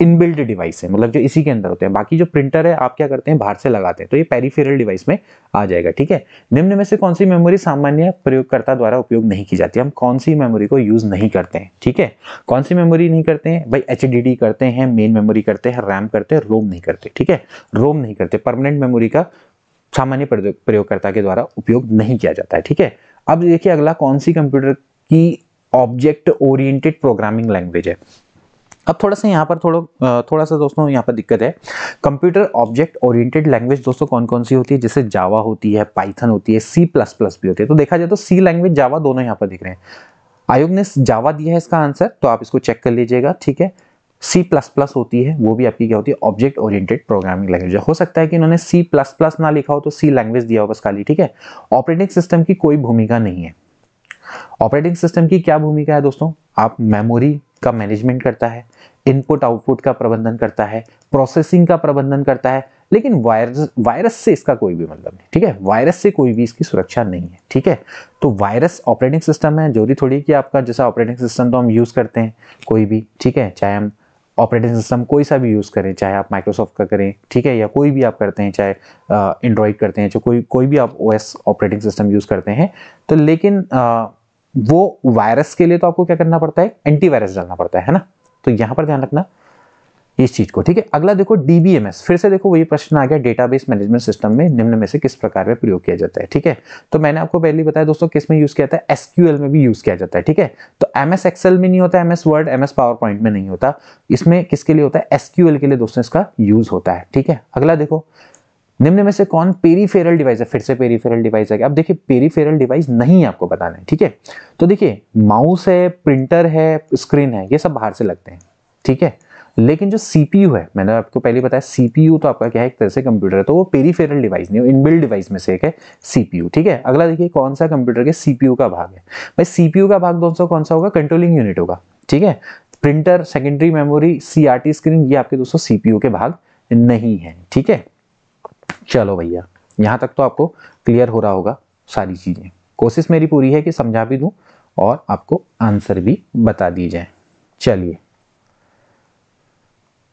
इनबिल्ट डिवाइस है मतलब जो इसी के अंदर होते हैं बाकी जो प्रिंटर है आप क्या करते हैं बाहर से लगाते हैं तो ये पेरीफेरल डिवाइस में आ जाएगा ठीक है निम्न में से कौन सी मेमोरी सामान्य प्रयोगकर्ता द्वारा उपयोग नहीं की जाती हम कौन सी मेमोरी को यूज नहीं करते हैं ठीक है कौन सी मेमोरी नहीं करते हैं भाई एच करते हैं मेन मेमोरी करते हैं रैम करते हैं रोम नहीं करते ठीक है रोम नहीं करते परमानेंट मेमोरी का सामान्य प्रयोगकर्ता के द्वारा उपयोग नहीं किया जाता है ठीक है अब देखिए अगला कौन सी कंप्यूटर की ऑब्जेक्ट ओरिएंटेड प्रोग्रामिंग लैंग्वेज है अब थोड़ा सा यहाँ पर थोड़ा थोड़ा सा दोस्तों यहाँ पर दिक्कत है कंप्यूटर ऑब्जेक्ट ओरिएंटेड लैंग्वेज दोस्तों कौन कौन सी होती है जैसे जावा होती है पाइथन होती है सी प्लस प्लस भी होती है तो देखा जाए तो सी लैंग्वेज जावा दोनों यहाँ पर दिख रहे हैं आयोग ने जावा दिया है इसका आंसर तो आप इसको चेक कर लीजिएगा ठीक है सी प्लस प्लस होती है वो भी आपकी क्या होती है ऑब्जेक्ट ओरिएंटेड प्रोग्रामिंग लैंग्वेज हो सकता है कि इन्होंने सी प्लस प्लस ना लिखा हो तो सी लैंग्वेज दिया हो बस खाली ठीक है ऑपरेटिंग सिस्टम की कोई भूमिका नहीं है ऑपरेटिंग सिस्टम की क्या भूमिका है दोस्तों आप मेमोरी का मैनेजमेंट करता है इनपुट आउटपुट का प्रबंधन करता है प्रोसेसिंग का प्रबंधन करता है लेकिन वायरस वायरस से इसका कोई भी मतलब नहीं ठीक है वायरस से कोई भी इसकी सुरक्षा नहीं है ठीक है तो वायरस ऑपरेटिंग सिस्टम है जोरी थोड़ी कि आपका जैसा ऑपरेटिंग सिस्टम तो हम यूज़ करते हैं कोई भी ठीक है चाहे हम ऑपरेटिंग सिस्टम कोई सा भी यूज़ करें चाहे आप माइक्रोसॉफ्ट का करें ठीक है या कोई भी आप करते हैं चाहे एंड्रॉयड करते हैं चाहे कोई कोई भी आप ओएस ऑपरेटिंग सिस्टम यूज़ करते हैं तो लेकिन आ, वो वायरस के लिए तो आपको क्या करना पड़ता है एंटीवायरस डालना पड़ता है ना तो यहां पर ध्यान रखना इस चीज को ठीक है अगला देखो डीबीएमएस फिर से देखो वही प्रश्न आ गया डेटाबेस मैनेजमेंट सिस्टम में निम्न में से किस प्रकार में प्रयोग किया जाता है ठीक है तो मैंने आपको पहले बताया दोस्तों किस में यूज किया जाता है एसक्यूएल में भी यूज किया जाता है ठीक है तो एमएस एक्सएल में नहीं होता MS Word MS PowerPoint में नहीं होता इसमें किसके लिए होता है एसक्यूएल के लिए दोस्तों इसका यूज होता है ठीक है अगला देखो निम्न में से कौन पेरीफेरल डिवाइस है फिर से पेरीफेरल डिवाइस है अब देखिए पेरीफेरल डिवाइस नहीं है आपको बताना है ठीक है तो देखिए माउस है प्रिंटर है स्क्रीन है ये सब बाहर से लगते हैं ठीक है लेकिन जो सीपीयू है मैंने आपको पहले बताया सीपीयू तो आपका क्या है एक तरह से कंप्यूटर है तो वो पेरीफेरल डिवाइस नहीं इनबिल्ड डिवाइस में से एक है सीपीयू ठीक है अगला देखिए कौन सा कंप्यूटर के सीपीयू का भाग है भाई सीपीयू का भाग दोस्तों कौन सा होगा कंट्रोलिंग यूनिट होगा ठीक है printer secondary memory CRT screen ये आपके दोस्तों सीपीयू के भाग नहीं है ठीक है चलो भैया यहाँ तक तो आपको क्लियर हो रहा होगा सारी चीज़ें कोशिश मेरी पूरी है कि समझा भी दूँ और आपको आंसर भी बता दिए जाए चलिए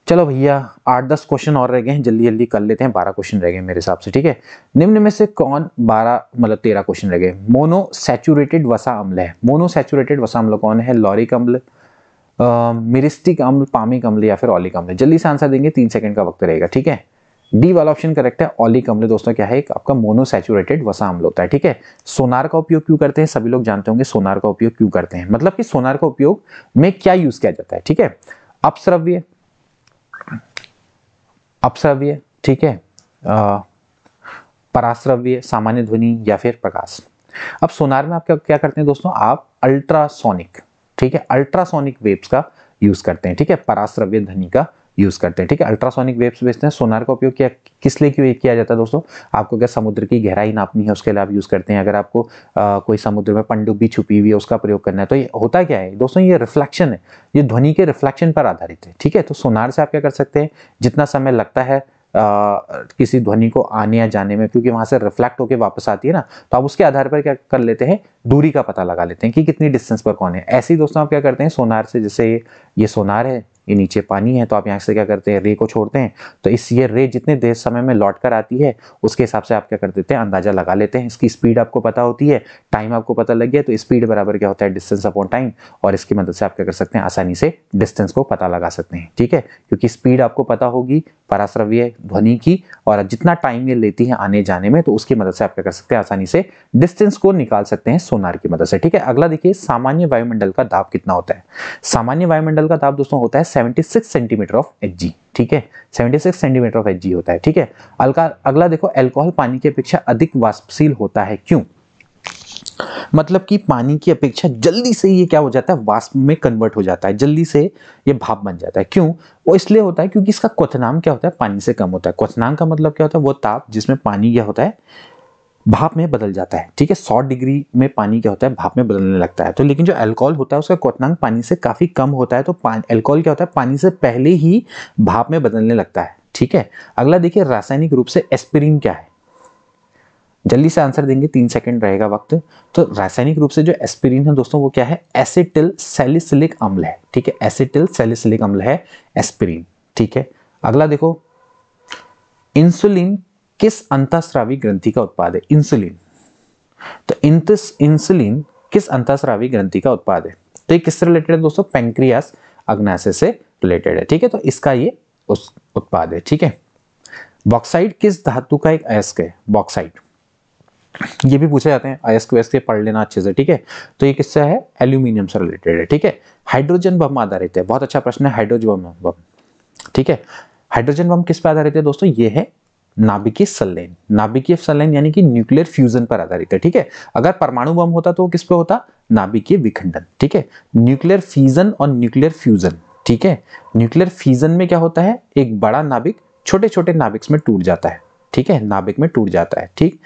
चलो भैया आठ दस क्वेश्चन और रह गए हैं जल्दी जल्दी कर लेते हैं बारह क्वेश्चन रह गए मेरे हिसाब से ठीक है निम्न में से कौन बारह मतलब तेरह क्वेश्चन रह गए मोनो सेचुरेटेड वसा अम्ल है मोनो सैचुरेटेड वसा अम्ल कौन है लॉरिक अम्ल मिरिस्टिक अम्ल पामिक अम्ल या फिर ऑलिक अम्ल जल्दी से आंसर देंगे तीन सेकंड का वक्त रहेगा ठीक है डी वाला ऑप्शन करेक्ट है ऑलिक अम्ल दोस्तों क्या है एक आपका मोनोसेचुरेटेड वसा अम्ल होता है ठीक है सोनार का उपयोग क्यों करते हैं सभी लोग जानते होंगे सोनार का उपयोग क्यों करते हैं मतलब कि सोनार का उपयोग में क्या यूज किया जाता है ठीक है अपश्रव्य अपश्रव्य ठीक है पराश्रव्य सामान्य ध्वनि या फिर प्रकाश अब सोनार में आप क्या क्या करते हैं दोस्तों आप अल्ट्रासोनिक ठीक है अल्ट्रासोनिक वेव्स का यूज करते हैं ठीक है पराश्रव्य ध्वनि का यूज़ करते हैं ठीक है अल्ट्रासोनिक वेव्स बेचते हैं सोनार का उपयोग किया किस लिए क्यों किया जाता है दोस्तों आपको अगर समुद्र की गहराई नापनी है उसके लिए आप यूज़ करते हैं अगर आपको आ, कोई समुद्र में पंडुब्बी छुपी हुई है उसका प्रयोग करना है तो ये होता क्या है दोस्तों ये रिफ्लेक्शन है ये ध्वनि के रिफ्लेक्शन पर आधारित है ठीक है तो सोनार से आप क्या कर सकते हैं जितना समय लगता है आ, किसी ध्वनि को आने या जाने में क्योंकि वहां से रिफ्लेक्ट होकर वापस आती है ना तो आप उसके आधार पर क्या कर लेते हैं दूरी का पता लगा लेते हैं कि कितनी डिस्टेंस पर कौन है ऐसे ही दोस्तों आप क्या करते हैं सोनार से जैसे ये सोनार है ये नीचे पानी है तो आप यहाँ से क्या करते हैं रे को छोड़ते हैं तो इस ये रे जितने देर समय में लौट कर आती है उसके हिसाब से आप क्या कर देते हैं अंदाजा लगा लेते हैं इसकी स्पीड आपको पता होती है टाइम आपको पता लग गया तो स्पीड बराबर क्या होता है डिस्टेंस अपॉन टाइम और इसकी मदद से आप क्या कर सकते हैं आसानी से डिस्टेंस को पता लगा सकते हैं ठीक है क्योंकि स्पीड आपको पता होगी पराश्रव्य ध्वनि की और जितना टाइम ये लेती है आने जाने में तो उसकी मदद से आप क्या कर सकते हैं आसानी से डिस्टेंस को निकाल सकते हैं सोनार की मदद से ठीक है अगला देखिए सामान्य वायुमंडल का दाब कितना होता है सामान्य वायुमंडल का दाब दोस्तों होता है 76 सेंटीमीटर ऑफ एच ठीक है 76 सेंटीमीटर ऑफ एच होता है ठीक है अगला देखो एल्कोहल पानी की अपेक्षा अधिक वाष्पशील होता है क्यों मतलब कि पानी की अपेक्षा जल्दी से ये क्या हो जाता है वाष्प में कन्वर्ट हो जाता है जल्दी से ये भाप बन जाता है क्यों वो इसलिए होता है क्योंकि इसका क्वनाम क्या होता है पानी से कम होता है क्वनाम का मतलब क्या होता है वो ताप जिसमें पानी क्या होता है भाप में बदल जाता है ठीक है सौ डिग्री में पानी क्या होता है भाप में बदलने लगता है तो लेकिन जो अल्कोहल होता है उसका क्वनांक पानी से काफ़ी कम होता है तो अल्कोहल क्या होता है पानी से पहले ही भाप में बदलने लगता है ठीक है अगला देखिए रासायनिक रूप से एस्पिरिन क्या है जल्दी से आंसर देंगे तीन सेकंड रहेगा वक्त तो रासायनिक रूप से जो एस्पिरिन है दोस्तों वो क्या है एसिटिल सेलिसिलिक अम्ल है ठीक है एसिटिल सेलिसिलिक अम्ल है एस्पिरिन ठीक है अगला देखो इंसुलिन किस अंतःस्रावी ग्रंथि का उत्पाद है इंसुलिन तो इंसुलिन किस अंतःस्रावी ग्रंथि का उत्पाद है तो ये किससे रिलेटेड है दोस्तों पेंक्रियास अग्नाशय से रिलेटेड है ठीक है तो इसका ये उस उत्पाद है ठीक है बॉक्साइड किस धातु का एक अयस्क है बॉक्साइड ये भी पूछे जाते हैं आई एस के पढ़ लेना अच्छे से ठीक है तो ये किससे है एल्यूमिनियम से रिलेटेड है ठीक है हाइड्रोजन बम आधारित है बहुत अच्छा प्रश्न है हाइड्रोजन बम ठीक है हाइड्रोजन बम किस पर आधारित है दोस्तों ये है नाभिकीय सलेन नाभिकीय सलेन यानी कि न्यूक्लियर फ्यूजन पर आधारित है ठीक है अगर परमाणु बम होता तो वो किस पे होता नाभिकीय विखंडन ठीक है न्यूक्लियर फ्यूजन और न्यूक्लियर फ्यूजन ठीक है न्यूक्लियर फ्यूजन में क्या होता है एक बड़ा नाभिक छोटे छोटे नाभिक्स में टूट जाता है ठीक है नाभिक में टूट जाता है ठीक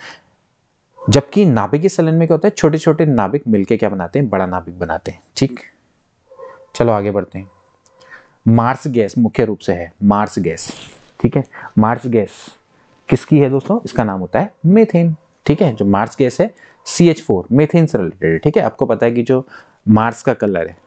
जबकि नाभिकीय सलन में क्या होता है छोटे छोटे नाभिक मिलके क्या बनाते हैं बड़ा नाभिक बनाते हैं ठीक चलो आगे बढ़ते हैं मार्स गैस मुख्य रूप से है मार्स गैस ठीक है मार्स गैस किसकी है दोस्तों इसका नाम होता है मेथेन ठीक है जो मार्स गैस है सी एच फोर मेथेन से रिलेटेड ठीक है आपको पता है कि जो मार्स का कलर है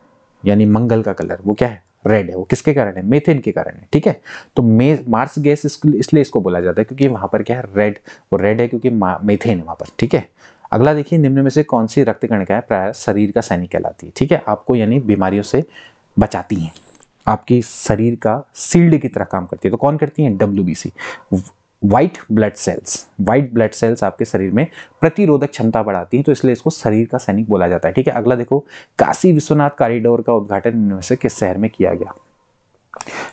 यानी मंगल का कलर वो क्या है रेड है वो किसके कारण है मेथेन के कारण है ठीक है तो मे मार्स गैस इसलिए इसको बोला जाता है क्योंकि वहां पर क्या है रेड वो रेड है क्योंकि मेथेन है वहां पर ठीक है अगला देखिए निम्न में से कौन सी रक्त कणिका है प्राय शरीर का सैनिक कहलाती है ठीक है आपको यानी बीमारियों से बचाती हैं आपकी शरीर का सील्ड की तरह काम करती है तो कौन करती है W white blood cells white blood cells आपके शरीर में प्रतिरोधक क्षमता बढ़ाती है तो इसलिए इसको शरीर का सैनिक बोला जाता है ठीक है अगला देखो काशी विश्वनाथ कॉरिडोर का उद्घाटन से किस शहर में किया गया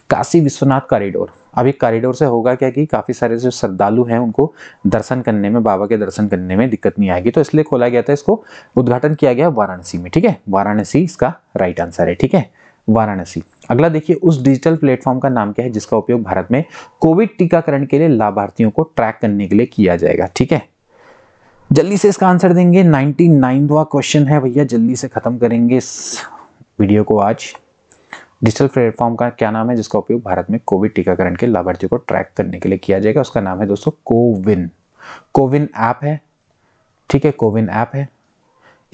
काशी विश्वनाथ कॉरिडोर अब एक कॉरिडोर से होगा क्या कि काफ़ी सारे जो श्रद्धालु हैं उनको दर्शन करने में बाबा के दर्शन करने में दिक्कत नहीं आएगी तो इसलिए खोला गया था इसको उद्घाटन किया गया वाराणसी में ठीक है वाराणसी इसका राइट आंसर है ठीक है वाराणसी अगला देखिए उस डिजिटल प्लेटफॉर्म का नाम क्या है जिसका उपयोग भारत में कोविड टीकाकरण के लिए लाभार्थियों को ट्रैक करने के लिए किया जाएगा ठीक है जल्दी से इसका आंसर देंगे नाइनटी नाइनवा क्वेश्चन है भैया जल्दी से खत्म करेंगे इस वीडियो को आज डिजिटल प्लेटफॉर्म का क्या नाम है जिसका उपयोग भारत में कोविड टीकाकरण के लाभार्थियों को ट्रैक करने के लिए किया जाएगा उसका नाम है दोस्तों कोविन कोविन ऐप है ठीक है कोविन ऐप है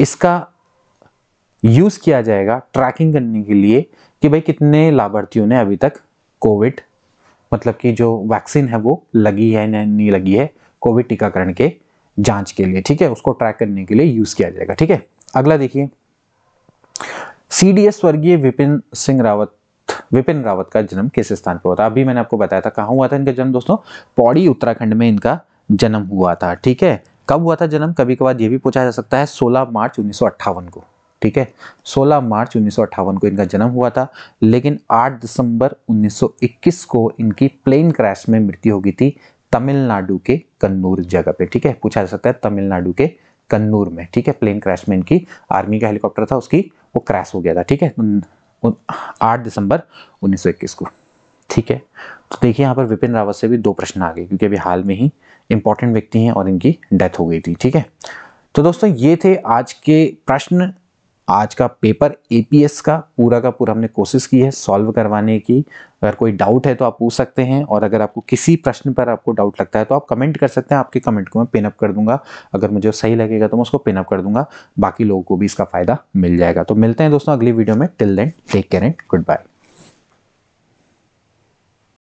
इसका यूज किया जाएगा ट्रैकिंग करने के लिए कि भाई कितने लाभार्थियों ने अभी तक कोविड मतलब कि जो वैक्सीन है वो लगी है या नहीं लगी है कोविड टीकाकरण के जांच के लिए ठीक है उसको ट्रैक करने के लिए यूज किया जाएगा ठीक है अगला देखिए सीडीएस स्वर्गीय विपिन सिंह रावत विपिन रावत का जन्म किस स्थान पर होता अभी मैंने आपको बताया था कहा हुआ था इनका जन्म दोस्तों पौड़ी उत्तराखंड में इनका जन्म हुआ था ठीक है कब हुआ था जन्म कभी कभार ये भी पूछा जा सकता है 16 मार्च उन्नीस को ठीक है 16 मार्च उन्नीस को इनका जन्म हुआ था लेकिन 8 दिसंबर 1921 को इनकी प्लेन क्रैश में मृत्यु हो गई थी तमिलनाडु के कन्नूर जगह पे ठीक है पूछा जा सकता है तमिलनाडु के कन्नूर में ठीक है प्लेन क्रैश में इनकी आर्मी का हेलीकॉप्टर था उसकी वो क्रैश हो गया था ठीक है आठ दिसंबर उन्नीस को ठीक है तो देखिए यहाँ पर विपिन रावत से भी दो प्रश्न आ गए क्योंकि अभी हाल में ही इंपॉर्टेंट व्यक्ति हैं और इनकी डेथ हो गई थी ठीक है तो दोस्तों ये थे आज के प्रश्न आज का पेपर एपीएस का पूरा का पूरा हमने कोशिश की है सॉल्व करवाने की अगर कोई डाउट है तो आप पूछ सकते हैं और अगर आपको किसी प्रश्न पर आपको डाउट लगता है तो आप कमेंट कर सकते हैं आपके कमेंट को मैं पिनअप कर दूंगा अगर मुझे सही लगेगा तो मैं उसको पिनअप कर दूंगा बाकी लोगों को भी इसका फायदा मिल जाएगा तो मिलते हैं दोस्तों अगली वीडियो में till then take care and good bye